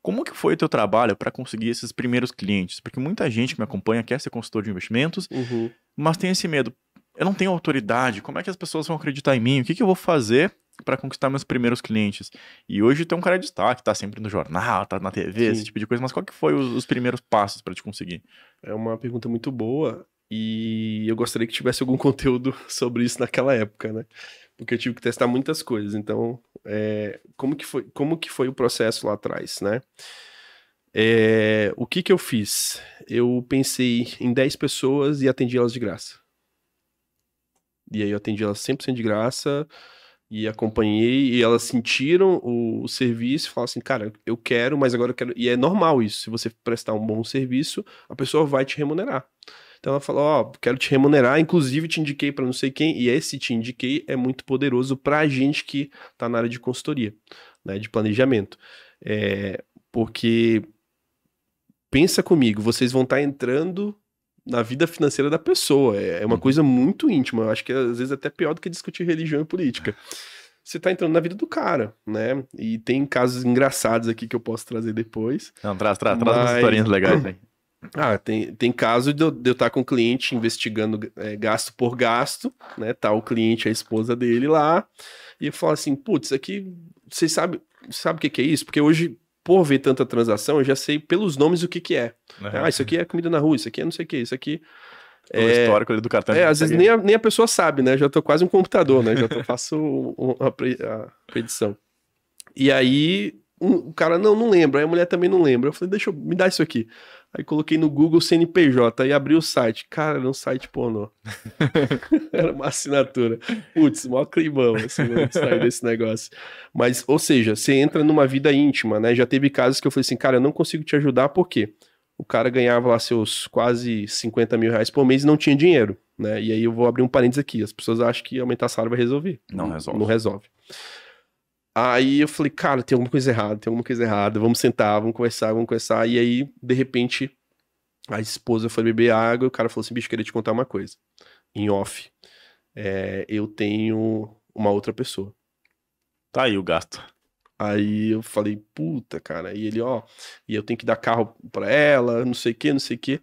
Como que foi o teu trabalho para conseguir esses primeiros clientes? Porque muita gente que me acompanha quer ser consultor de investimentos, uhum. mas tem esse medo eu não tenho autoridade, como é que as pessoas vão acreditar em mim? O que, que eu vou fazer para conquistar meus primeiros clientes? E hoje tem um cara de destaque, tá sempre no jornal, tá na TV, Sim. esse tipo de coisa, mas qual que foi os, os primeiros passos para te conseguir? É uma pergunta muito boa e eu gostaria que tivesse algum <laughs> conteúdo sobre isso naquela época, né? Porque eu tive que testar muitas coisas, então é, como, que foi, como que foi o processo lá atrás, né? É, o que que eu fiz? Eu pensei em 10 pessoas e atendi elas de graça. E aí eu atendi ela 100% de graça e acompanhei e elas sentiram o, o serviço, falaram assim, cara, eu quero, mas agora eu quero. E é normal isso, se você prestar um bom serviço, a pessoa vai te remunerar. Então ela falou, ó, oh, quero te remunerar, inclusive te indiquei para não sei quem, e esse te indiquei é muito poderoso para a gente que está na área de consultoria, né, de planejamento. É, porque pensa comigo, vocês vão estar tá entrando na vida financeira da pessoa. É, é uma uhum. coisa muito íntima. Eu acho que às vezes é até pior do que discutir religião e política. É. Você tá entrando na vida do cara, né? E tem casos engraçados aqui que eu posso trazer depois. Não, traz, traz, mas... traz umas historinhas legais aí. <coughs> Ah, tem, tem caso de eu, eu estar tá com o cliente investigando é, gasto por gasto, né? Tá o cliente, a esposa dele lá, e eu falo assim, putz, aqui, vocês sabem sabe o que, que é isso? Porque hoje por ver tanta transação, eu já sei pelos nomes o que que é. Uhum. Ah, isso aqui é comida na rua, isso aqui é não sei o que, isso aqui... O é... histórico ali do cartão. É, às vezes nem a, nem a pessoa sabe, né? já tô quase um computador, né? Já tô, faço a, pre, predição. E aí, um, o cara, não, não lembra. Aí a mulher também não lembra. Eu falei, deixa eu, me dá isso aqui. Aí coloquei no Google CNPJ, aí abri o site. Cara, era um site pornô. <laughs> era uma assinatura. Putz, mó climão assim, sair desse negócio. Mas, ou seja, você entra numa vida íntima, né? Já teve casos que eu falei assim, cara, eu não consigo te ajudar, porque O cara ganhava lá seus quase 50 mil reais por mês e não tinha dinheiro, né? E aí eu vou abrir um parênteses aqui. As pessoas acham que aumentar salário vai resolver. Não resolve. Não resolve. Aí eu falei, cara, tem alguma coisa errada, tem alguma coisa errada, vamos sentar, vamos conversar, vamos conversar. E aí, de repente, a esposa foi beber água e o cara falou assim: bicho, queria te contar uma coisa, em off. É, eu tenho uma outra pessoa. Tá aí o gato Aí eu falei, puta, cara. E ele, ó, e eu tenho que dar carro pra ela, não sei o que, não sei o que.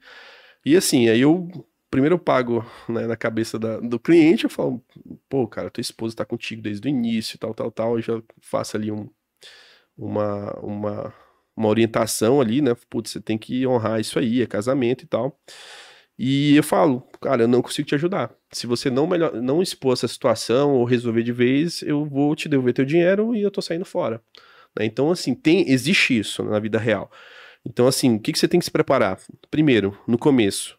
E assim, aí eu primeiro eu pago né, na cabeça da, do cliente, eu falo, pô, cara, tua esposa tá contigo desde o início, tal, tal, tal, eu já faço ali um, uma, uma, uma orientação ali, né? Putz, você tem que honrar isso aí, é casamento e tal. E eu falo, cara, eu não consigo te ajudar. Se você não melhor, não expor essa situação ou resolver de vez, eu vou te devolver teu dinheiro e eu tô saindo fora. Né? Então, assim, tem, existe isso na vida real. Então, assim, o que, que você tem que se preparar? Primeiro, no começo,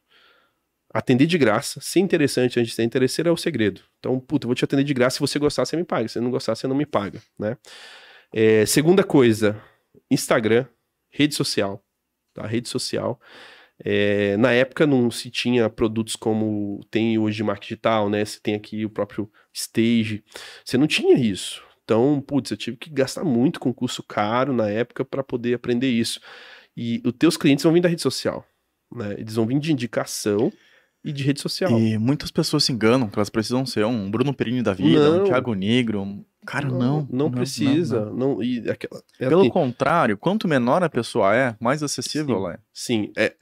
atender de graça, ser interessante antes de ser interesseiro é o segredo. Então, puta, eu vou te atender de graça, se você gostar, você me paga. Se não gostar, você não me paga, né? É, segunda coisa, Instagram, rede social, tá? Rede social. É, na época não se tinha produtos como tem hoje de marketing digital, né? Você tem aqui o próprio Stage. Você não tinha isso. Então, putz, eu tive que gastar muito com curso caro na época para poder aprender isso. E os teus clientes vão vir da rede social, né? Eles vão vir de indicação e de rede social. E muitas pessoas se enganam que elas precisam ser um Bruno Perini da vida, não. um Thiago Negro. Cara, não. Não, não precisa. Não, não. E aquela, é Pelo assim, contrário, quanto menor a pessoa é, mais acessível sim, ela é. Sim. É,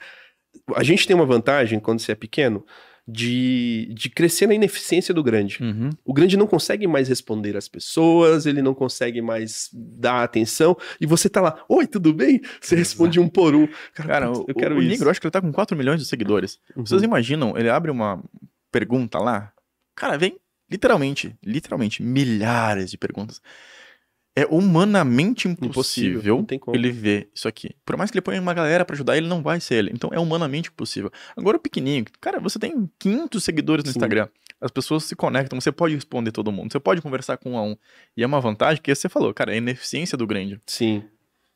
a gente tem uma vantagem quando você é pequeno de, de crescer na ineficiência do grande. Uhum. O grande não consegue mais responder às pessoas, ele não consegue mais dar atenção, e você tá lá, oi, tudo bem? Você responde um por um. Cara, Cara eu quero o, isso. O Negro, acho que ele tá com 4 milhões de seguidores. Uhum. Vocês imaginam, ele abre uma pergunta lá, cara, vem literalmente, literalmente, milhares de perguntas. É humanamente impossível, impossível ele ver isso aqui. Por mais que ele ponha uma galera para ajudar, ele não vai ser ele. Então é humanamente impossível. Agora o pequenininho, cara, você tem 500 seguidores no Sim. Instagram. As pessoas se conectam, você pode responder todo mundo, você pode conversar com um a um. E é uma vantagem que você falou, cara, é a ineficiência do grande. Sim.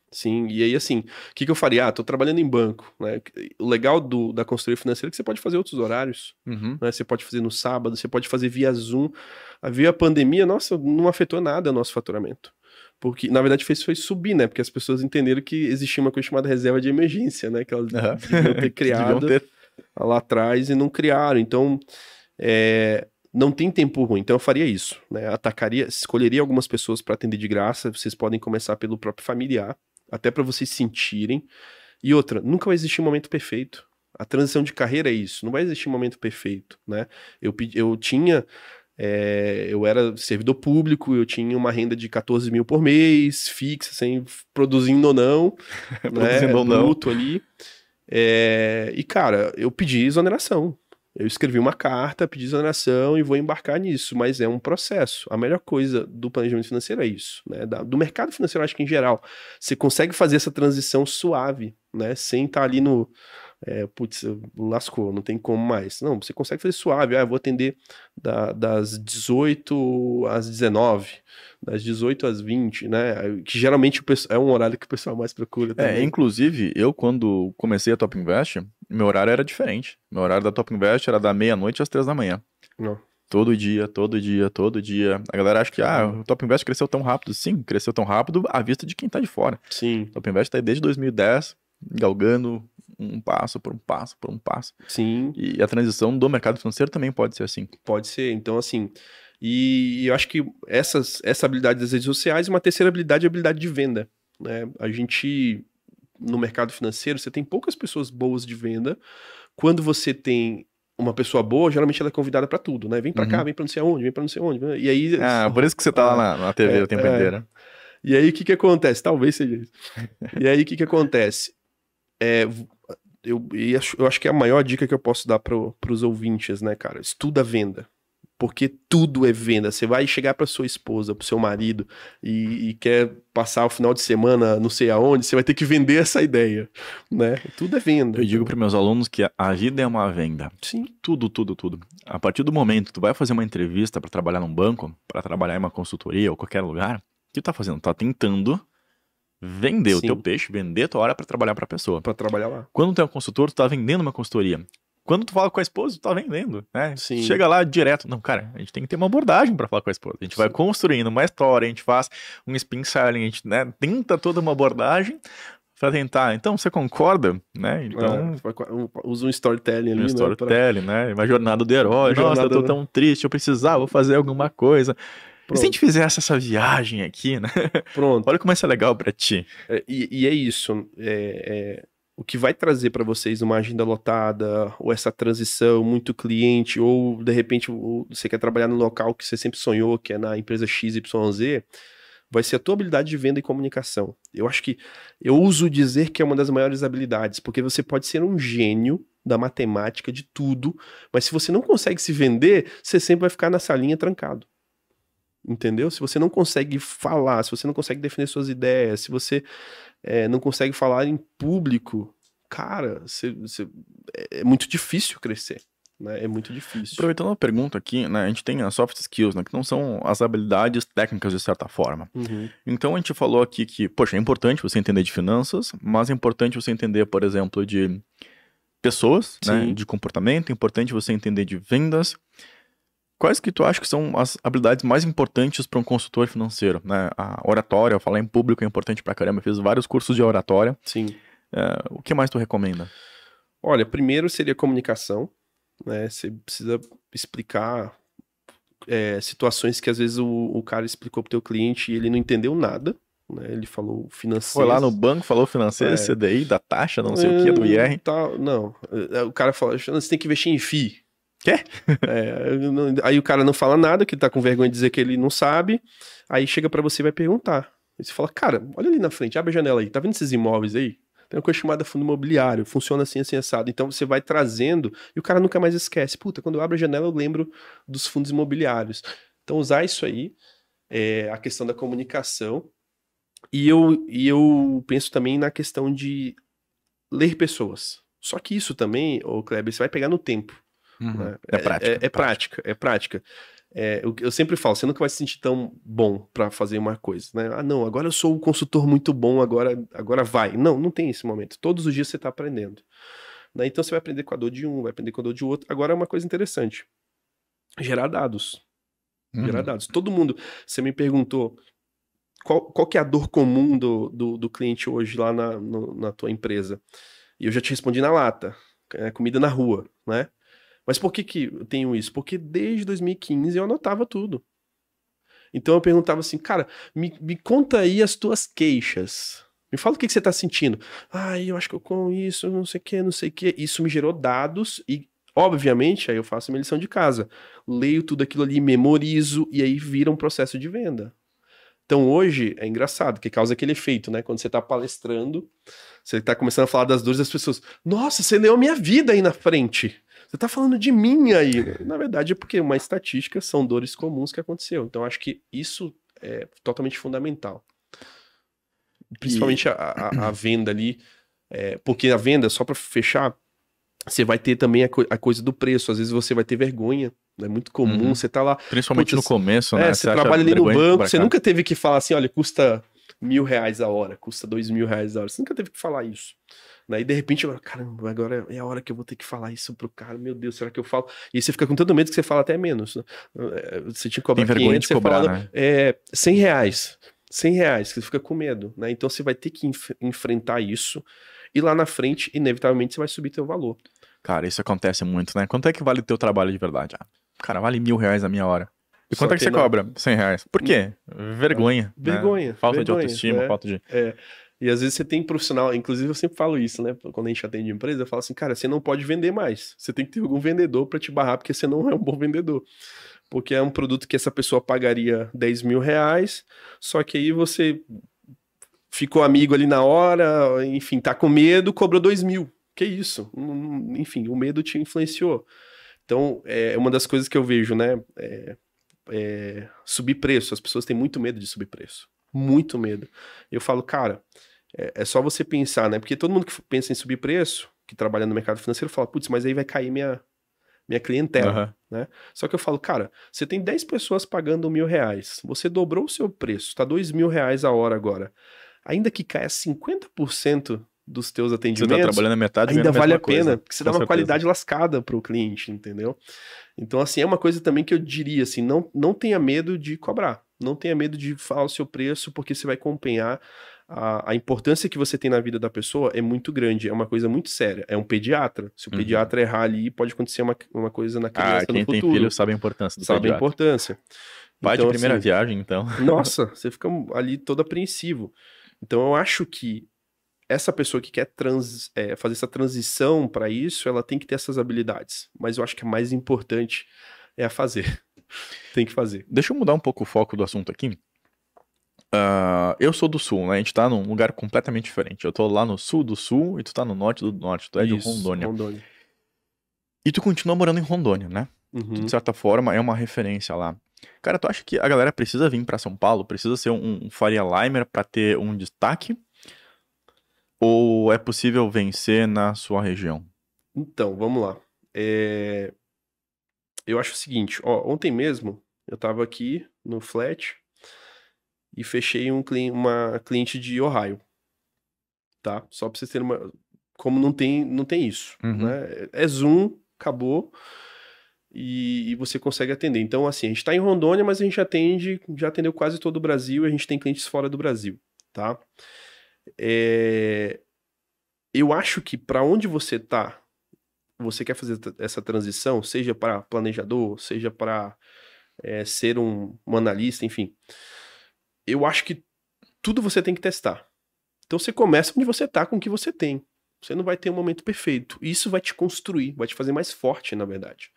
Sim, e aí assim, o que, que eu faria? Ah, tô trabalhando em banco, né? O legal do, da consultoria financeira é que você pode fazer outros horários, uhum. né? Você pode fazer no sábado, você pode fazer via Zoom. A Via pandemia, nossa, não afetou nada o nosso faturamento. Porque, na verdade, fez foi subir, né? Porque as pessoas entenderam que existia uma coisa chamada reserva de emergência, né? Que elas uhum. deviam ter <laughs> criado deviam ter. lá atrás e não criaram. Então, é, não tem tempo ruim, então eu faria isso, né? Atacaria, escolheria algumas pessoas para atender de graça, vocês podem começar pelo próprio familiar, até para vocês sentirem. E outra, nunca vai existir um momento perfeito. A transição de carreira é isso, não vai existir um momento perfeito, né? Eu, eu tinha é, eu era servidor público, eu tinha uma renda de 14 mil por mês, fixa, sem produzindo ou não. <laughs> Né? produzindo né, ou não. ali. É, e, cara, eu pedi exoneração. Eu escrevi uma carta, pedi exoneração e vou embarcar nisso, mas é um processo. A melhor coisa do planejamento financeiro é isso, né? do mercado financeiro, acho que em geral, você consegue fazer essa transição suave, né? Sem estar tá ali no, é, putz, lascou, não tem como mais. Não, você consegue fazer suave, ah, eu vou atender da, das 18 às 19, das 18 às 20, né? Que geralmente é um horário que o pessoal mais procura. É, também. É, inclusive, eu quando comecei a Top Invest, meu horário era diferente. Meu horário da Top Invest era da meia-noite às três da manhã. Não. Todo dia, todo dia, todo dia. A galera acha que ah, o Top Invest cresceu tão rápido. Sim, cresceu tão rápido à vista de quem tá de fora. Sim. O Top Invest tá aí desde 2010, galgando um passo por um passo por um passo. Sim. E a transição do mercado financeiro também pode ser assim. Pode ser. Então, assim. E eu acho que essas, essa habilidade das redes sociais e é uma terceira habilidade é a habilidade de venda. Né? A gente, no mercado financeiro, você tem poucas pessoas boas de venda. Quando você tem uma pessoa boa, geralmente ela é convidada para tudo, né? Vem para uhum. cá, vem para não sei onde, vem para não sei onde. Né? E aí. Ah, por isso que você tá lá ah, na, na TV é, o tempo é, inteiro. Né? E aí o que que acontece? Talvez seja isso. <laughs> e aí o que que acontece? É, eu, eu, acho, que é a maior dica que eu posso dar para os ouvintes, né, cara? Estuda a venda. Porque tudo é venda. Você vai chegar para sua esposa, para seu marido e, e, quer passar o final de semana não sei aonde, você vai ter que vender essa ideia, né? Tudo é venda. Eu digo para meus alunos que a vida é uma venda. Sim. Tudo, tudo, tudo. A partir do momento que tu vai fazer uma entrevista para trabalhar num banco, para trabalhar em uma consultoria ou qualquer lugar, o que tu tá fazendo? tá tentando vender Sim. o teu peixe, vender tua hora para trabalhar para a pessoa. Para trabalhar lá. Quando tu é um consultor, tu tá vendendo uma consultoria. Quando tu fala com a esposa, tu tá vendendo, né? Sim. Chega lá direto. Não, cara, a gente tem que ter uma abordagem para falar com a esposa. A gente Sim. vai construindo uma história, a gente faz um spin selling, a gente né, tenta toda uma abordagem para tentar. Então, você concorda, né? Então, é, usa um storytelling ali, um storytelling, né? Pra... né? Uma jornada do herói. Nossa, eu tô né? tão triste, eu precisava fazer alguma coisa. Pronto. E se a gente fizesse essa viagem aqui, né? Pronto. Olha como é isso é legal para ti. É, e, e, é isso. É, é, o que vai trazer para vocês uma agenda lotada, ou essa transição, muito cliente, ou de repente você quer trabalhar no local que você sempre sonhou, que é na empresa XYZ, vai ser a tua habilidade de venda e comunicação. Eu acho que eu uso dizer que é uma das maiores habilidades, porque você pode ser um gênio da matemática, de tudo, mas se você não consegue se vender, você sempre vai ficar na salinha trancado entendeu? Se você não consegue falar, se você não consegue definir suas ideias, se você é, não consegue falar em público, cara, você, você, é, é muito difícil crescer. Né? É muito difícil. Aproveitando a pergunta aqui, né, a gente tem as soft skills, né, que não são as habilidades técnicas de certa forma. Uhum. Então a gente falou aqui que, poxa, é importante você entender de finanças, mas é importante você entender, por exemplo, de pessoas, né, de comportamento, é importante você entender de vendas. Quais que tu acha que são as habilidades mais importantes para um consultor financeiro? Né? A oratória, falar em público é importante para caramba. Eu fiz vários cursos de oratória. Sim. É, o que mais tu recomenda? Olha, primeiro seria comunicação. Né? Você precisa explicar é, situações que às vezes o, o cara explicou para o teu cliente e ele não entendeu nada. Né? Ele falou financeiro. Foi lá no banco, falou financeiro, é. CDI, da taxa, não sei hum, tá, é, o que, do IR. Tá, não, o cara falou, você tem que investir em FI. Quê? <laughs> É, aí o cara não fala nada, que tá com vergonha de dizer que ele não sabe. Aí chega para você e vai perguntar. Aí você fala, cara, olha ali na frente, abre a janela aí, tá vendo esses imóveis aí? Tem uma coisa chamada fundo imobiliário, funciona assim, assim, assado. Então você vai trazendo e o cara nunca mais esquece. Puta, quando eu abro a janela eu lembro dos fundos imobiliários. Então usar isso aí, é, a questão da comunicação. E eu, e eu penso também na questão de ler pessoas. Só que isso também, ô Kleber, você vai pegar no tempo. Uhum. Né? É, prática, é, é, é prática. É prática, é, eu, eu, sempre falo, você nunca vai se sentir tão bom para fazer uma coisa, né? Ah, não, agora eu sou um consultor muito bom, agora, agora vai. Não, não tem esse momento. Todos os dias você está aprendendo. Né? Então você vai aprender com a dor de um, vai aprender com a dor de outro. Agora é uma coisa interessante: gerar dados. Uhum. Gerar dados. Todo mundo, você me perguntou qual, qual que é a dor comum do, do, do cliente hoje lá na, no, na tua empresa. E eu já te respondi na lata: é, comida na rua, né? Mas por que, que eu tenho isso? Porque desde 2015 eu anotava tudo. Então eu perguntava assim, cara, me, me conta aí as tuas queixas. Me fala o que, que você está sentindo. Ah, eu acho que eu com isso, não sei o que, não sei o que. Isso me gerou dados e, obviamente, aí eu faço minha lição de casa. Leio tudo aquilo ali, memorizo e aí vira um processo de venda. Então hoje é engraçado, que causa aquele efeito, né? Quando você está palestrando, você está começando a falar das dores das pessoas. Nossa, você leu minha vida aí na frente. Você está falando de mim aí. Na verdade, é porque uma estatística são dores comuns que aconteceu. Então, acho que isso é totalmente fundamental. Principalmente e... a, a, a, venda ali. É, porque a venda, só para fechar, você vai ter também a, co a, coisa do preço. Às vezes você vai ter vergonha. Né? É muito comum, uhum. você tá lá. Principalmente putz, no começo, né? É, você, você trabalha ali no banco, você nunca teve que falar assim: olha, custa mil reais a hora, custa dois mil reais a hora. Você nunca teve que falar isso. Aí né, de repente, eu caramba, agora é, é a hora que eu vou ter que falar isso pro cara. Meu Deus, será que eu falo? E você fica com tanto medo que você fala até menos. Né? Eh, você tinha que cobrar Tem vergonha 500, de cobrar, fala, né? é, 100 reais. 100 reais, que você fica com medo, né? Então, você vai ter que enf enfrentar isso. E lá na frente, inevitavelmente, você vai subir teu valor. Cara, isso acontece muito, né? Quanto é que vale o teu trabalho de verdade? Ah, cara, vale mil reais a minha hora. E quanto é que, você não... cobra? 100 reais. Por quê? Vergonha. Hum. Vergonha. Né? vergonha falta vergonha, de autoestima, é. falta de. É. E às vezes você tem profissional, inclusive eu sempre falo isso, né? Quando a gente atende empresa, eu falo assim, cara, você não pode vender mais. Você tem que ter algum vendedor para te barrar, porque você não é um bom vendedor. Porque é um produto que essa pessoa pagaria 10 mil reais, só que aí você ficou amigo ali na hora, enfim, tá com medo, cobrou 2 mil. Que isso? Enfim, o medo te influenciou. Então, é, é uma das coisas que eu vejo, né? É, é subir preço. As pessoas têm muito medo de subir preço muito medo. Eu falo, cara, é, é, só você pensar, né? Porque todo mundo que pensa em subir preço, que trabalha no mercado financeiro, fala, putz, mas aí vai cair minha, minha clientela, uhum. né? Só que eu falo, cara, você tem 10 pessoas pagando mil reais, você dobrou o seu preço, tá dois mil reais a hora agora. Ainda que caia 50% dos teus atendimentos, você tá trabalhando a metade, ainda a vale a coisa, pena, porque você dá uma certeza. qualidade lascada para o cliente, entendeu? Então, assim, é uma coisa também que eu diria, assim, não, não tenha medo de cobrar. Não tenha medo de falar o seu preço, porque você vai acompanhar a, a, importância que você tem na vida da pessoa é muito grande, é uma coisa muito séria. É um pediatra. Se o uhum. pediatra errar ali, pode acontecer uma, uma coisa na ah, criança ah, quem no futuro. tem filho sabe a importância do Sabe pediatra. a importância. Vai então, de primeira assim, viagem, então. Nossa, <laughs> você fica ali todo apreensivo. Então eu acho que essa pessoa que quer trans, é, fazer essa transição para isso, ela tem que ter essas habilidades. Mas eu acho que a mais importante é a fazer. Tem que fazer. Deixa eu mudar um pouco o foco do assunto aqui. Uh, eu sou do sul, né? A gente tá num lugar completamente diferente. Eu tô lá no sul do sul e tu tá no norte do norte. Tu é Isso, de Rondônia. Rondônia. E tu continua morando em Rondônia, né? Uhum. de certa forma, é uma referência lá. Cara, tu acha que a galera precisa vir para São Paulo? Precisa ser um, um Faria Limer pra ter um destaque? Ou é possível vencer na sua região? Então, vamos lá. É eu acho o seguinte, ó, ontem mesmo eu tava aqui no flat e fechei um cli uma cliente de Ohio, tá? Só para vocês terem uma, como não tem não tem isso, uhum. né? É, é Zoom, acabou e, e, você consegue atender. Então assim, a gente está em Rondônia, mas a gente atende, já atendeu quase todo o Brasil e a gente tem clientes fora do Brasil, tá? É... Eu acho que para onde você tá você quer fazer essa transição, seja para planejador, seja para é, eh, ser um, um analista, enfim, eu acho que tudo você tem que testar. Então você começa onde você está com o que você tem. Você não vai ter um momento perfeito. Isso vai te construir, vai te fazer mais forte, na verdade.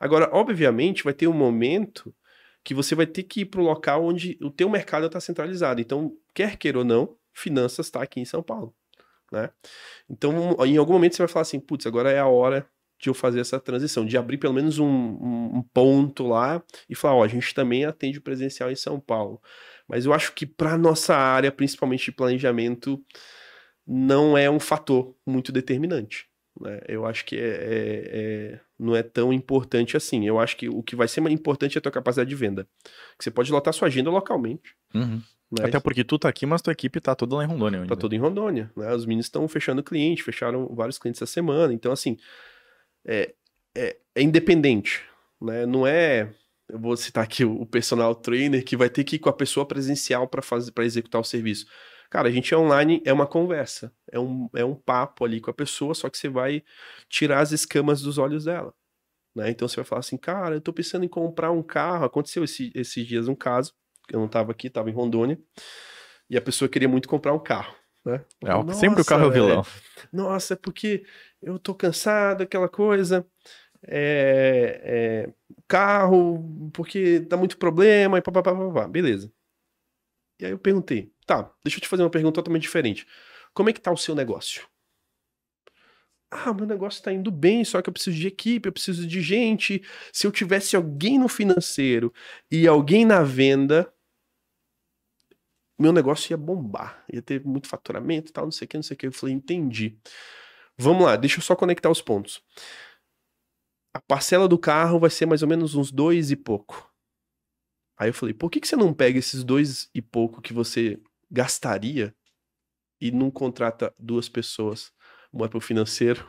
Agora, obviamente, vai ter um momento que você vai ter que ir para o local onde o teu mercado está centralizado. Então, quer queira ou não, finanças está aqui em São Paulo né? Então, em algum momento você vai falar assim, putz, agora é a hora de eu fazer essa transição, de abrir pelo menos um, um, ponto lá e falar, ó, a gente também atende presencial em São Paulo. Mas eu acho que para nossa área, principalmente de planejamento, não é um fator muito determinante. Né? Eu acho que é, é, é, não é tão importante assim. Eu acho que o que vai ser mais importante é a tua capacidade de venda. Que você pode lotar sua agenda localmente. Uhum. Mas... Até porque tu tá aqui, mas tua equipe tá toda lá em Rondônia. Tá ainda. Tá toda em Rondônia, né? Os meninos estão fechando cliente, fecharam vários clientes essa semana. Então, assim, é, é, é independente, né? Não é... Eu vou citar aqui o, o personal trainer que vai ter que ir com a pessoa presencial para fazer para executar o serviço. Cara, a gente é online é uma conversa, é um, é um papo ali com a pessoa, só que você vai tirar as escamas dos olhos dela. Né? Então você vai falar assim, cara, eu tô pensando em comprar um carro. Aconteceu esse, esses dias um caso eu não estava aqui, estava em Rondônia, e a pessoa queria muito comprar um carro. Né? Falei, é, sempre o carro é o vilão. É, nossa, é porque eu tô cansado, aquela coisa. É, é, carro, porque dá muito problema e pá, pá, Beleza. E aí eu perguntei, tá, deixa eu te fazer uma pergunta totalmente diferente. Como é que tá o seu negócio? Ah, meu negócio está indo bem, só que eu preciso de equipe, eu preciso de gente. Se eu tivesse alguém no financeiro e alguém na venda, meu negócio ia bombar, ia ter muito faturamento e tal, não sei o que, não sei o que. Eu falei, entendi. Vamos lá, deixa eu só conectar os pontos. A parcela do carro vai ser mais ou menos uns dois e pouco. Aí eu falei, por que, que você não pega esses dois e pouco que você gastaria e não contrata duas pessoas? Uma para o financeiro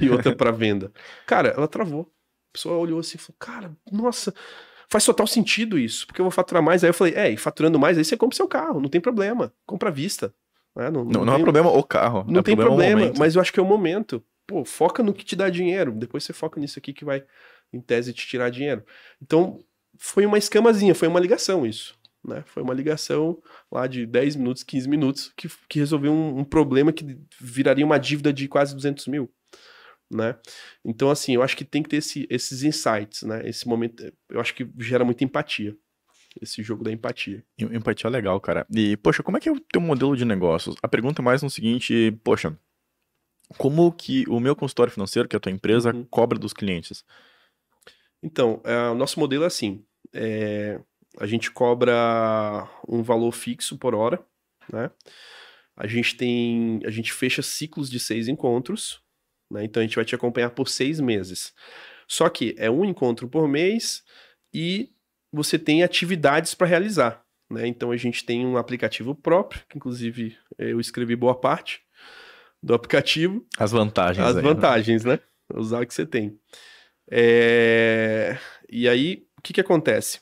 e outra para <laughs> venda. Cara, ela travou. A pessoa olhou assim e falou, cara, nossa, faz total sentido isso, porque eu vou faturar mais. Aí eu falei, é, e faturando mais, aí você compra seu carro, não tem problema, compra à vista. Né? Não, não, não, não é tem, é problema o carro. Não é tem problema, problema mas eu acho que é o momento. Pô, foca no que te dá dinheiro, depois você foca nisso aqui que vai, em tese, te tirar dinheiro. Então, foi uma escamazinha, foi uma ligação isso. Né? Foi uma ligação lá de 10 minutos, 15 minutos, que, que resolveu um, um problema que viraria uma dívida de quase 200 mil né? Então, assim, eu acho que tem que ter esse, esses insights, né? Esse momento, eu acho que gera muita empatia. Esse jogo da empatia. Empatia é legal, cara. E, poxa, como é que é o teu modelo de negócios? A pergunta é mais no seguinte, poxa, como que o meu consultório financeiro, que é a tua empresa, uhum. cobra dos clientes? Então, é, o nosso modelo é assim, é, a gente cobra um valor fixo por hora, né? A gente tem, a gente fecha ciclos de seis encontros, né? Então a gente vai te acompanhar por seis meses. Só que é um encontro por mês e você tem atividades para realizar. Né? Então a gente tem um aplicativo próprio, que inclusive eu escrevi boa parte do aplicativo. As vantagens. As aí, né? vantagens, né? né? Usar o que você tem. É... E aí, o que, que acontece?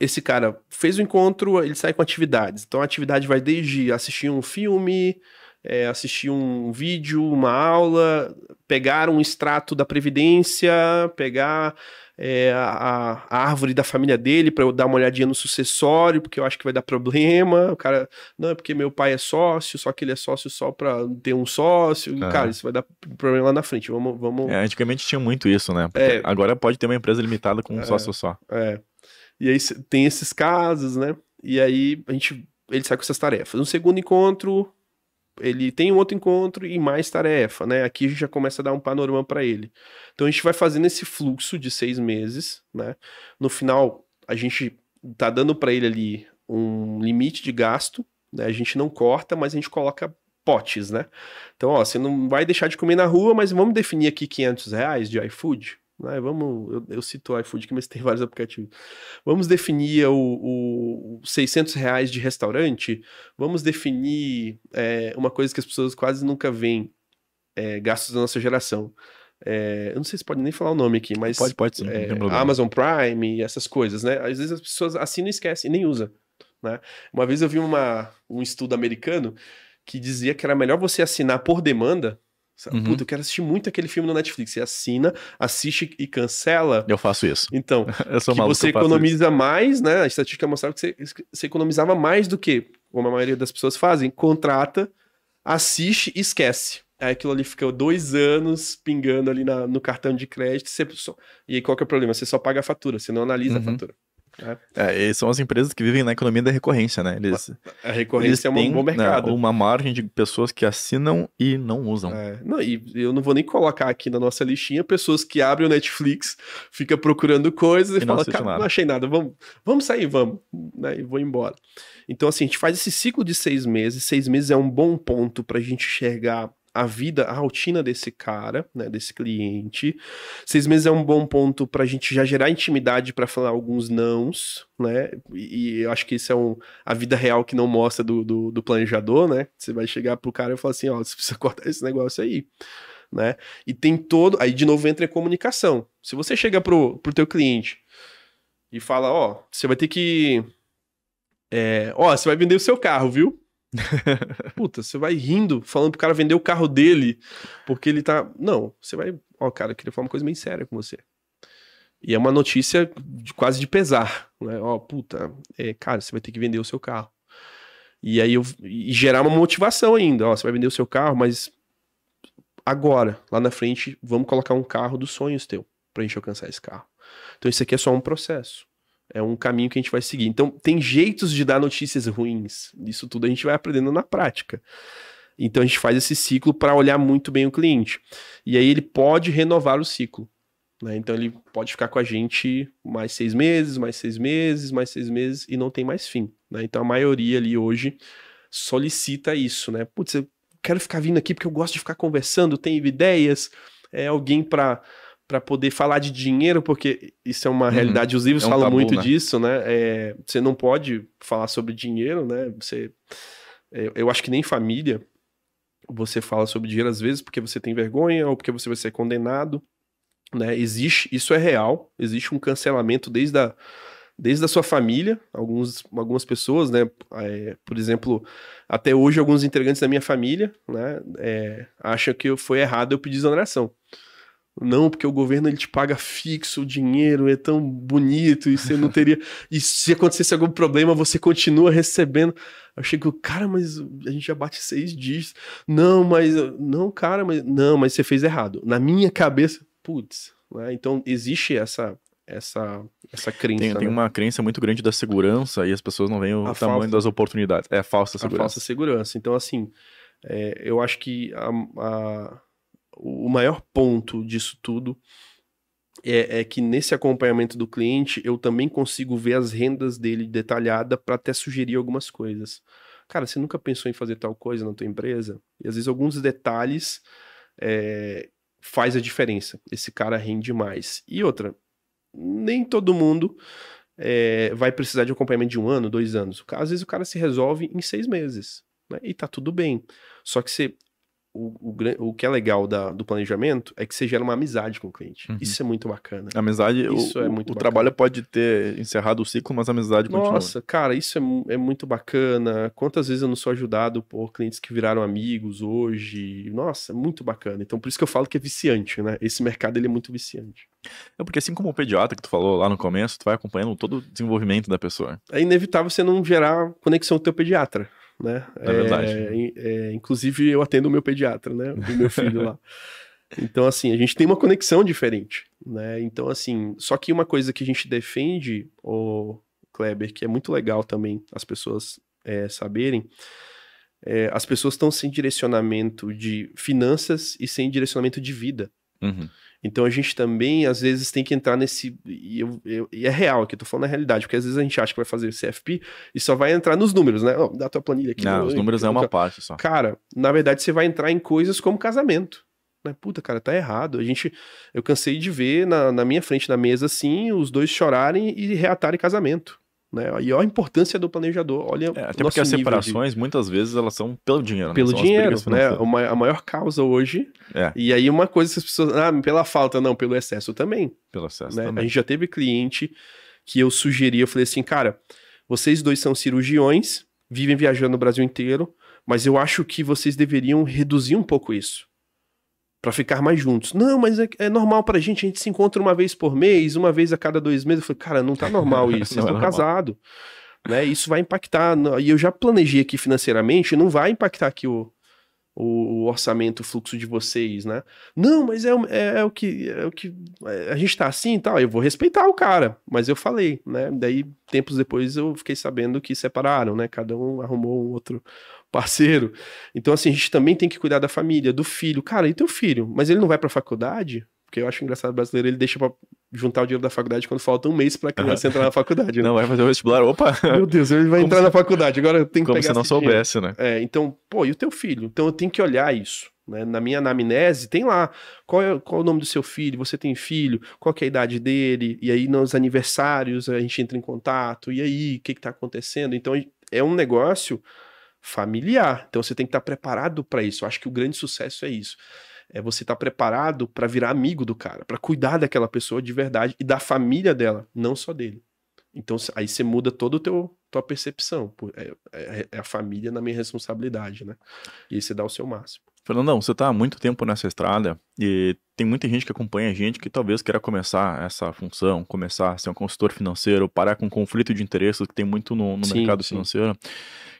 Esse cara fez o encontro, ele sai com atividades. Então a atividade vai desde assistir um filme, é, assistir um vídeo, uma aula, pegar um extrato da Previdência, pegar é, a, a, árvore da família dele para eu dar uma olhadinha no sucessório, porque eu acho que vai dar problema. O cara, não, é porque meu pai é sócio, só que ele é sócio só para ter um sócio. É. Cara, isso vai dar problema lá na frente. Vamos. vamos... É, antigamente tinha muito isso, né? É. Agora pode ter uma empresa limitada com um é. sócio só. É. E aí tem esses casos, né? E aí a gente. Ele sai com essas tarefas. No segundo encontro, ele tem um outro encontro e mais tarefa, né? Aqui a gente já começa a dar um panorama para ele. Então a gente vai fazendo esse fluxo de seis meses, né? No final a gente tá dando para ele ali um limite de gasto, né? A gente não corta, mas a gente coloca potes, né? Então, ó, você não vai deixar de comer na rua, mas vamos definir aqui 500 reais de iFood, né? Vamos, eu, eu cito o iFood aqui, mas tem <laughs> vários aplicativos. Vamos definir o, o 600 reais de restaurante, vamos definir é, uma coisa que as pessoas quase nunca veem, é, gastos da nossa geração. É, eu não sei se pode nem falar o nome aqui, mas. Pode, pode sim. É, Amazon Prime, essas coisas, né? Às vezes as pessoas assinam e esquecem, nem usa. Né? Uma vez eu vi uma, um estudo americano que dizia que era melhor você assinar por demanda Uhum. Puta, eu quero assistir muito aquele filme na Netflix. Você assina, assiste e cancela. Eu faço isso. Então, <laughs> eu sou que você economiza isso. mais, né? A estatística mostrava que você, você economizava mais do que, como a maioria das pessoas fazem, contrata, assiste e esquece. Aí aquilo ali ficou dois anos pingando ali na, no cartão de crédito. Você só... E aí qual que é o problema? Você só paga a fatura, você não analisa uhum. a fatura. É, é são as empresas que vivem na economia da recorrência, né? Eles, a recorrência é um têm, bom mercado. Né, uma margem de pessoas que assinam e não usam. É, não, e eu não vou nem colocar aqui na nossa listinha pessoas que abrem o Netflix, fica procurando coisas e, e fala, cara, nada. não achei nada, vamos, vamos sair, vamos, né? E vou embora. Então, assim, a gente faz esse ciclo de seis meses. Seis meses é um bom ponto para a gente enxergar a vida, a rotina desse cara, né, desse cliente. Seis meses é um bom ponto para a gente já gerar intimidade para falar alguns nãos, né? E, e, eu acho que isso é um, a vida real que não mostra do, do, do planejador, né? Você vai chegar pro cara e falar assim, ó, você precisa cortar esse negócio aí, né? E tem todo, aí de novo entra a comunicação. Se você chega pro, pro teu cliente e fala, ó, você vai ter que, é, ó, você vai vender o seu carro, viu? <laughs> Puta, você vai rindo, falando pro cara vender o carro dele, porque ele tá. Não, você vai. Ó, oh, cara, eu queria falar uma coisa bem séria com você. E é uma notícia de, quase de pesar. Né? Ó, oh, puta, é, cara, você vai ter que vender o seu carro. E aí eu. E gerar uma motivação ainda. Ó, oh, você vai vender o seu carro, mas agora, lá na frente, vamos colocar um carro dos sonhos teu pra gente alcançar esse carro. Então isso aqui é só um processo é um caminho que a gente vai seguir. Então, tem jeitos de dar notícias ruins. Isso tudo a gente vai aprendendo na prática. Então, a gente faz esse ciclo para olhar muito bem o cliente. E aí, ele pode renovar o ciclo. Né? Então, ele pode ficar com a gente mais seis meses, mais seis meses, mais seis meses e não tem mais fim. Né? Então, a maioria ali hoje solicita isso. Né? Putz, eu quero ficar vindo aqui porque eu gosto de ficar conversando, tenho ideias, é alguém para para poder falar de dinheiro, porque isso é uma uhum. realidade. Os livros é um falam tabu, muito né? disso, né? É, você não pode falar sobre dinheiro, né? Você, eu, é, eu acho que nem família você fala sobre dinheiro às vezes porque você tem vergonha ou porque você vai ser condenado, né? Existe, isso é real. Existe um cancelamento desde a desde a sua família, alguns, algumas pessoas, né? É, por exemplo, até hoje alguns integrantes da minha família, né? É, acham que foi errado eu pedir exoneração. Não, porque o governo ele te paga fixo, o dinheiro é tão bonito e você não teria. e se acontecesse algum problema, você continua recebendo. Eu chego, cara, mas a gente já bate seis dias. Não, mas. Não, cara, mas. Não, mas você fez errado. Na minha cabeça, putz. Né? Então, existe essa essa, essa crença. Tem, tem né? uma crença muito grande da segurança e as pessoas não veem o a tamanho falsa, das oportunidades. É a falsa segurança. A falsa segurança. Então, assim, é, eu acho que a, a, o maior ponto disso tudo é, é, que nesse acompanhamento do cliente eu também consigo ver as rendas dele detalhada para até sugerir algumas coisas. Cara, você nunca pensou em fazer tal coisa na tua empresa? E às vezes alguns detalhes é, faz a diferença. Esse cara rende mais. E outra, nem todo mundo é, vai precisar de acompanhamento de um ano, dois anos. Às vezes o cara se resolve em seis meses. Né? E tá tudo bem. Só que você o, o, o, que é legal da, do planejamento é que você gera uma amizade com o cliente. Uhum. Isso é muito bacana. Amizade, isso é o, é muito o bacana. trabalho pode ter encerrado o ciclo, mas a amizade Nossa, continua. Nossa, cara, isso é, é, muito bacana. Quantas vezes eu não sou ajudado por clientes que viraram amigos hoje? Nossa, muito bacana. Então, por isso que eu falo que é viciante, né? Esse mercado, ele é muito viciante. É porque assim como o pediatra que tu falou lá no começo, tu vai acompanhando todo o desenvolvimento da pessoa. É inevitável você não gerar conexão com o teu pediatra né? É, verdade. É, é, inclusive, eu atendo o meu pediatra, né? O meu filho lá. <laughs> Então, assim, a gente tem uma conexão diferente, né? Então, assim, só que uma coisa que a gente defende, o Kleber, que é muito legal também as pessoas é, saberem, é, as pessoas estão sem direcionamento de finanças e sem direcionamento de vida. Uhum. Então a gente também, às vezes, tem que entrar nesse. E, eu, eu, e é real aqui, eu tô falando a realidade, porque às vezes a gente acha que vai fazer CFP e só vai entrar nos números, né? Oh, dá tua planilha aqui. Não, no, os números é uma parte só. Cara, na verdade, você vai entrar em coisas como casamento. Né? Puta, cara, tá errado. A gente. Eu cansei de ver na, na minha frente na mesa, assim, os dois chorarem e reatarem casamento. Né? E olha a importância do planejador. Olha é, até porque as separações, de... muitas vezes, elas são pelo dinheiro. Né? Pelo dinheiro, né? Uma, a maior causa hoje. É. E aí uma coisa que as pessoas... Ah, pela falta, não, pelo excesso também. Pelo excesso né? também. A gente já teve cliente que eu sugeri, eu falei assim, cara, vocês dois são cirurgiões, vivem viajando no Brasil inteiro, mas eu acho que vocês deveriam reduzir um pouco isso para ficar mais juntos. Não, mas é, é, normal pra gente, a gente se encontra uma vez por mês, uma vez a cada dois meses. Eu falei, cara, não tá <laughs> normal isso, vocês estão é casados. Né? Isso vai impactar. E eu já planejei aqui financeiramente, não vai impactar aqui o, o, orçamento, o fluxo de vocês, né? Não, mas é, é, é o que é o que é, a gente tá assim e tal. Eu vou respeitar o cara, mas eu falei, né? Daí tempos depois eu fiquei sabendo que separaram, né? Cada um arrumou um outro parceiro. Então, assim, a gente também tem que cuidar da família, do filho. Cara, e teu filho? Mas ele não vai pra faculdade? Porque eu acho engraçado brasileiro, ele deixa pra juntar o dinheiro da faculdade quando falta um mês pra criança entrar na faculdade. Né? Não, vai fazer o vestibular, opa! Meu Deus, ele vai Como entrar se... na faculdade, agora eu tenho que Como se não soubesse, dinheiro. né? É, então, pô, e o teu filho? Então eu tenho que olhar isso. Né? Na minha anamnese, tem lá qual é, qual é o nome do seu filho, você tem filho, qual é a idade dele, e aí nos aniversários a gente entra em contato, e aí, o que, que tá acontecendo? Então é um negócio familiar. Então você tem que estar preparado para isso. Eu acho que o grande sucesso é isso. É você estar preparado para virar amigo do cara, para cuidar daquela pessoa de verdade e da família dela, não só dele. Então aí você muda toda a tua percepção. É, é, é, é, a família na minha responsabilidade, né? E aí você dá o seu máximo. Fernandão, você está há muito tempo nessa estrada e tem muita gente que acompanha a gente que talvez queira começar essa função, começar a ser um consultor financeiro, parar com conflito de interesses que tem muito no, no sim, mercado financeiro. Sim.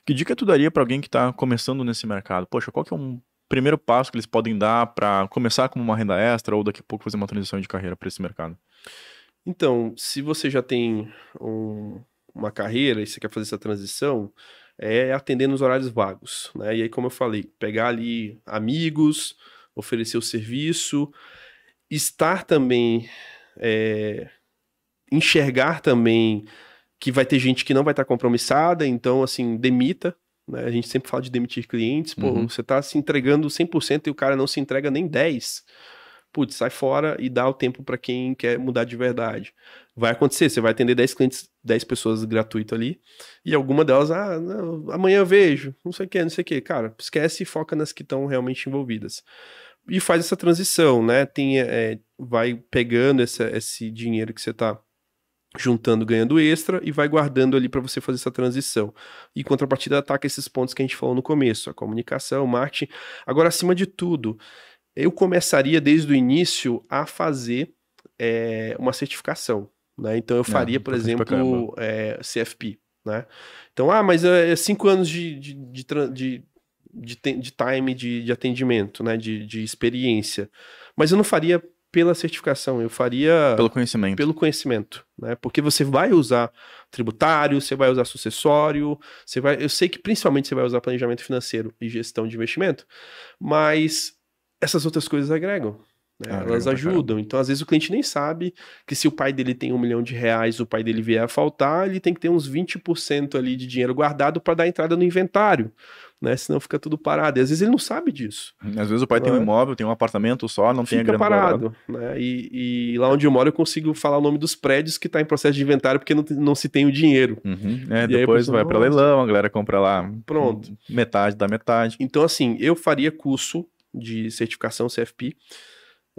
Que dica tu daria para alguém que está começando nesse mercado? Poxa, qual que é um primeiro passo que eles podem dar para começar com uma renda extra ou daqui a pouco fazer uma transição de carreira para esse mercado? Então, se você já tem um, uma carreira e você quer fazer essa transição, é atender nos horários vagos, né? E aí, como eu falei, pegar ali amigos, oferecer o serviço, estar também, é, enxergar também que vai ter gente que não vai estar tá compromissada, então, assim, demita. Né? A gente sempre fala de demitir clientes, pô, uhum. você está se entregando 100% e o cara não se entrega nem 10%. Putz, sai fora e dá o tempo para quem quer mudar de verdade. Vai acontecer, você vai atender 10 clientes, 10 pessoas gratuito ali, e alguma delas, ah, não, amanhã eu vejo, não sei o que, não sei o que. Cara, esquece e foca nas que estão realmente envolvidas e faz essa transição, né? Tem, é, vai pegando essa, esse dinheiro que você está juntando, ganhando extra e vai guardando ali para você fazer essa transição. E contrapartida ataca esses pontos que a gente falou no começo, a comunicação, o marketing. Agora, acima de tudo, eu começaria desde o início a fazer é, uma certificação. Né? Então eu é, faria, é, por exemplo, é, eh, CFP. Né? Então, ah, mas eh, é cinco anos de, de, de, de, de time de, de atendimento, né? de, de experiência. Mas eu não faria pela certificação, eu faria pelo conhecimento. Pelo conhecimento, né? Porque você vai usar tributário, você vai usar sucessório, você vai, eu sei que principalmente você vai usar planejamento financeiro e gestão de investimento, mas essas outras coisas agregam. Ah, Elas ajudam. Então, às vezes, o cliente nem sabe que se o pai dele tem um milhão de reais, o pai dele vier a faltar, ele tem que ter uns 20% ali de dinheiro guardado para dar entrada no inventário né? Senão fica tudo parado. E às vezes ele não sabe disso. Às vezes o pai tem um né? imóvel, tem um apartamento só, não fica tem a grana parado, né? E, e, lá onde eu moro eu consigo falar o nome dos prédios que está em processo de inventário porque não, não se tem o dinheiro. Uhum. É, depois vai para leilão, a galera compra lá. Pronto. Metade da metade. Então assim, eu faria curso de certificação CFP.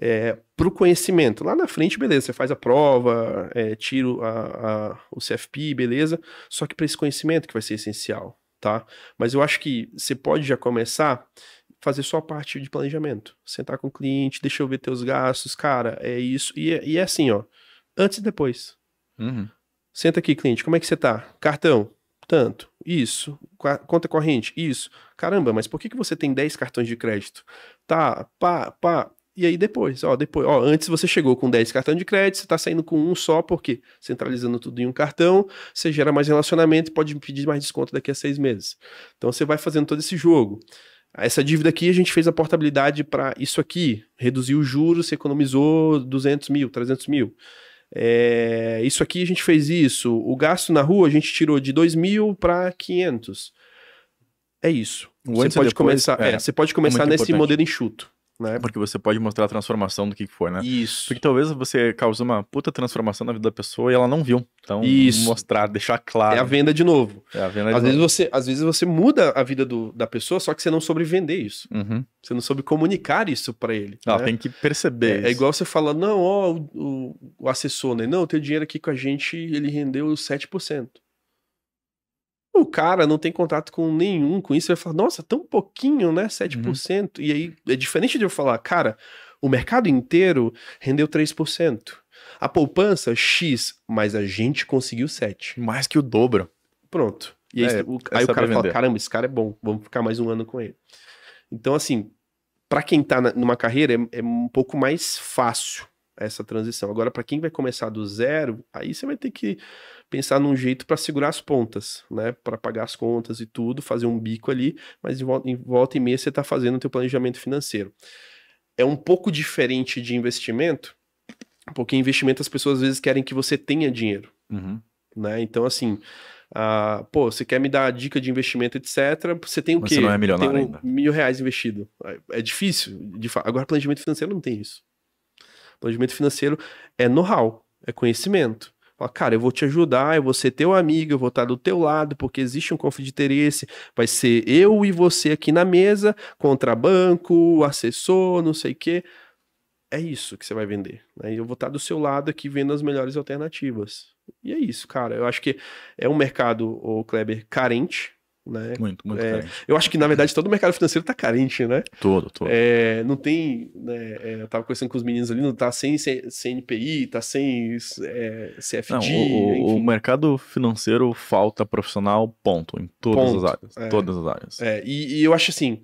É, para o conhecimento. Lá na frente, beleza, você faz a prova, é, tira a, a, o CFP, beleza. Só que para esse conhecimento que vai ser essencial tá? Mas eu acho que você pode já começar fazer só a parte de planejamento. Sentar com o cliente, deixa eu ver teus gastos, cara, é isso. E, é, e é assim, ó, antes e depois. Uhum. Senta aqui, cliente, como é que você tá? Cartão, tanto, isso. conta corrente, isso. Caramba, mas por que, que você tem 10 cartões de crédito? Tá, pá, pá. E aí depois, ó, depois, ó, antes você chegou com 10 cartões de crédito, você está saindo com um só, porque centralizando tudo em um cartão, você gera mais relacionamento e pode pedir mais desconto daqui a seis meses. Então você vai fazendo todo esse jogo. Essa dívida aqui a gente fez a portabilidade para isso aqui, reduziu os juros, você economizou 200 mil, 300 mil. É, isso aqui a gente fez isso. O gasto na rua a gente tirou de 2 mil para 500. É isso. Você pode, depois, começar, é, é, você pode é começar nesse importante. modelo enxuto né? Porque você pode mostrar a transformação do que for, né? Isso. Porque talvez você cause uma puta transformação na vida da pessoa e ela não viu. Então, Isso. mostrar, deixar claro. É a venda de novo. É a venda às vezes Você, às vezes você muda a vida do, da pessoa, só que você não soube vender isso. Uhum. Você não soube comunicar isso para ele. Ela né? tem que perceber. É, é, igual você fala, não, ó, o, o, o assessor, né? Não, o teu dinheiro aqui com a gente, ele rendeu 7%. O cara não tem contato com nenhum com isso, vai falar, nossa, tão pouquinho, né? 7%. Uhum. E aí é diferente de eu falar, cara, o mercado inteiro rendeu 3%. A poupança, X, mas a gente conseguiu 7. Mais que o dobro. Pronto. E aí, é, o, é aí o cara vender. fala: caramba, esse cara é bom, vamos ficar mais um ano com ele. Então, assim, para quem tá na, numa carreira, é, é, um pouco mais fácil essa transição. Agora, para quem vai começar do zero, aí você vai ter que pensar num jeito para segurar as pontas, né? Para pagar as contas e tudo, fazer um bico ali, mas em volta, em volta e meia você está fazendo o teu planejamento financeiro. É um pouco diferente de investimento, porque investimento as pessoas às vezes querem que você tenha dinheiro, uhum. né? Então assim, pô, você quer me dar a dica de investimento, etc. Você tem o quê? Você não é milionário tem um ainda. Mil reais investido. É, é difícil. De fa... Agora, planejamento financeiro não tem isso. Planejamento financeiro é know-how, é conhecimento. Fala, cara, eu vou te ajudar, eu vou ser teu amigo, eu vou estar do teu lado, porque existe um conflito de interesse. Vai ser eu e você aqui na mesa, contra banco, assessor, não sei o quê. É isso que você vai vender. Né? Eu vou estar do seu lado aqui vendo as melhores alternativas. E é isso, cara. Eu acho que é um mercado, o Kleber, carente né? Muito, muito é, Eu acho que, na verdade, todo o mercado financeiro está carente, né? Todo, todo. É, não tem. Né, é, eu tava conversando com os meninos ali, não tá sem CNPI, tá sem é, CFD. Não, o, enfim. o mercado financeiro falta profissional, ponto, em todas ponto, as áreas. É. Todas as áreas. É, e, e, eu acho assim.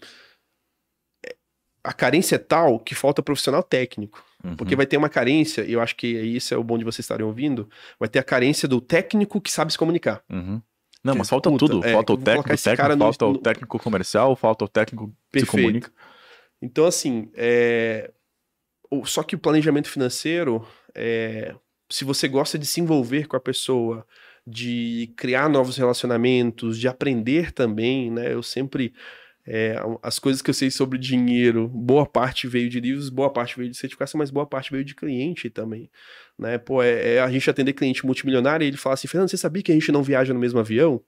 A carência é tal que falta profissional técnico. Uhum. Porque vai ter uma carência, e eu acho que é isso é o bom de vocês estarem ouvindo, vai ter a carência do técnico que sabe se comunicar. Uhum. Não, mas falta puta, tudo. É, falta o técnico, técnico falta no... o técnico comercial, falta o técnico que se comunica. Então, assim, é... só que o planejamento financeiro, é... se você gosta de se envolver com a pessoa, de criar novos relacionamentos, de aprender também, né? Eu sempre é, as coisas que eu sei sobre dinheiro, boa parte veio de livros, boa parte veio de certificação, mas boa parte veio de cliente também. Né? Pô, é, é a gente atender cliente multimilionário e ele fala assim: Fernando, você sabia que a gente não viaja no mesmo avião?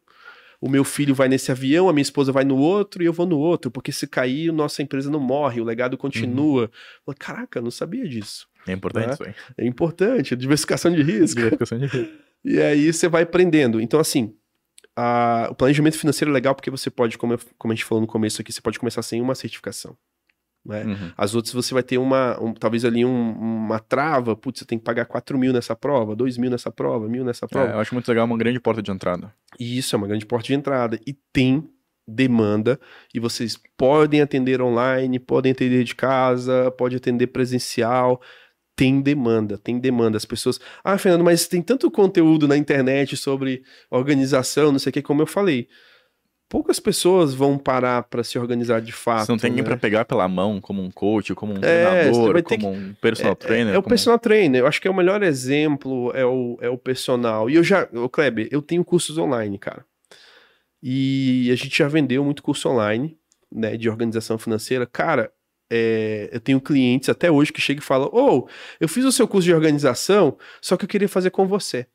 o meu filho vai nesse avião, a minha esposa vai no outro e eu vou no outro, porque se cair, nossa empresa não morre, o legado uhum. continua. Uhum. Caraca, não sabia disso. É importante né? isso, hein? É importante, diversificação de risco. Diversificação de risco. <laughs> e aí você vai aprendendo. Então, assim, a, o planejamento financeiro é legal porque você pode, como, eu, como a gente falou no começo aqui, você pode começar sem uma certificação. Né? Uhum. As outras você vai ter uma, um, talvez ali um, uma trava, putz, você tem que pagar 4 mil nessa prova, 2 mil nessa prova, mil nessa é, prova. É, eu acho muito legal, é uma grande porta de entrada. E isso é uma grande porta de entrada. E tem demanda e vocês podem atender online, podem atender de casa, pode atender presencial tem demanda, tem demanda. As pessoas. Ah, Fernando, mas tem tanto conteúdo na internet sobre organização, não sei o que, como eu falei. Poucas pessoas vão parar para se organizar de fato. Você não tem né? ninguém para pegar pela mão, como um coach, como um é, treinador, como que... um personal é, é trainer. É, é o personal trainer. Eu acho que é o melhor exemplo é o, é o personal. E eu já, o Kleber, eu tenho cursos online, cara. E a gente já vendeu muito curso online, né, de organização financeira. Cara, é, eu tenho clientes até hoje que chegam e falam: Ô, oh, eu fiz o seu curso de organização, só que eu queria fazer com você.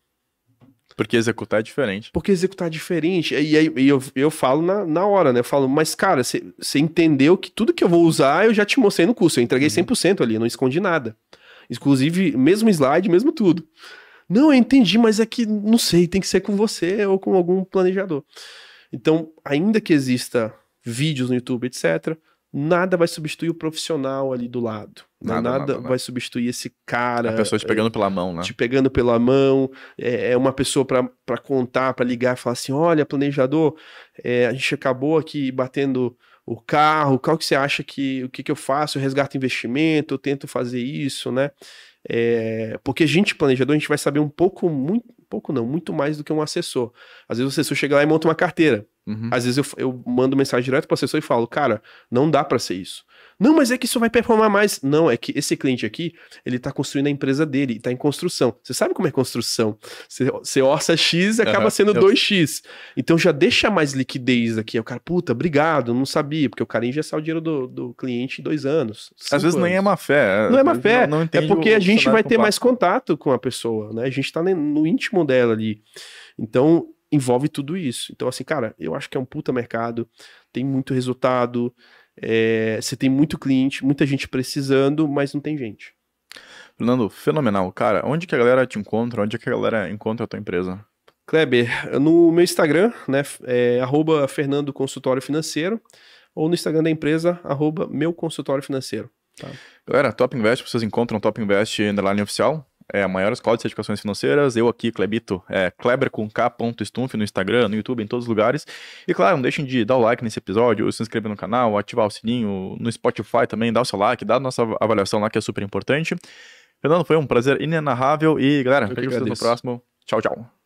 Porque executar é diferente. Porque executar é diferente. E aí e eu, eu falo na, na hora, né? Eu falo, mas cara, você entendeu que tudo que eu vou usar eu já te mostrei no curso. Eu entreguei uhum. 100% ali, não escondi nada. Inclusive, mesmo slide, mesmo tudo. Não, eu entendi, mas é que, não sei, tem que ser com você ou com algum planejador. Então, ainda que exista vídeos no YouTube, etc., nada vai substituir o profissional ali do lado. Né? Nada, nada, nada vai nada. substituir esse cara. A pessoa te pegando pela mão, né? Te pegando pela mão. É, é uma pessoa para contar, para ligar, e falar assim: olha, planejador, é, a gente acabou aqui batendo o carro, qual que você acha que o que, que eu faço? Eu resgato investimento, eu tento fazer isso, né? É, porque a gente, planejador, a gente vai saber um pouco, muito, pouco não, muito mais do que um assessor. Às vezes o assessor chega lá e monta uma carteira. Uhum. Às vezes eu, eu mando mensagem direto para o assessor e falo, cara, não dá para ser isso. Não, mas é que isso vai performar mais. Não, é que esse cliente aqui, ele tá construindo a empresa dele, tá em construção. Você sabe como é construção? Você, orça X e acaba uhum. sendo eu... 2X. Então já deixa mais liquidez aqui. O cara, puta, obrigado, não sabia, porque o cara ingessar o dinheiro do, do cliente em dois anos. Às vezes anos. nem é má é, é fé. Não é má fé. Não, não é porque a gente vai ter mais contato com a pessoa, né? A gente tá no íntimo dela ali. Então, envolve tudo isso. Então, assim, cara, eu acho que é um puta mercado, tem muito resultado, é, você tem muito cliente, muita gente precisando, mas não tem gente. Fernando, fenomenal. Cara, onde que a galera te encontra? Onde que a galera encontra a tua empresa? Kleber, no meu Instagram, né, é arroba Fernando Consultório Financeiro, ou no Instagram da empresa, arroba Meu Consultório Financeiro. Tá. Galera, Top Invest, vocês encontram Top Invest na linha oficial? é a maior escola de certificações financeiras. Eu aqui, Clebito, é Kleber com no Instagram, no YouTube, em todos os lugares. E claro, não deixem de dar o like nesse episódio, se inscrever no canal, ativar o sininho, no Spotify também, dá o seu like, dá a nossa avaliação lá que é super importante. Fernando, foi um prazer inenarrável e galera, vejo vocês no próximo. Tchau, tchau.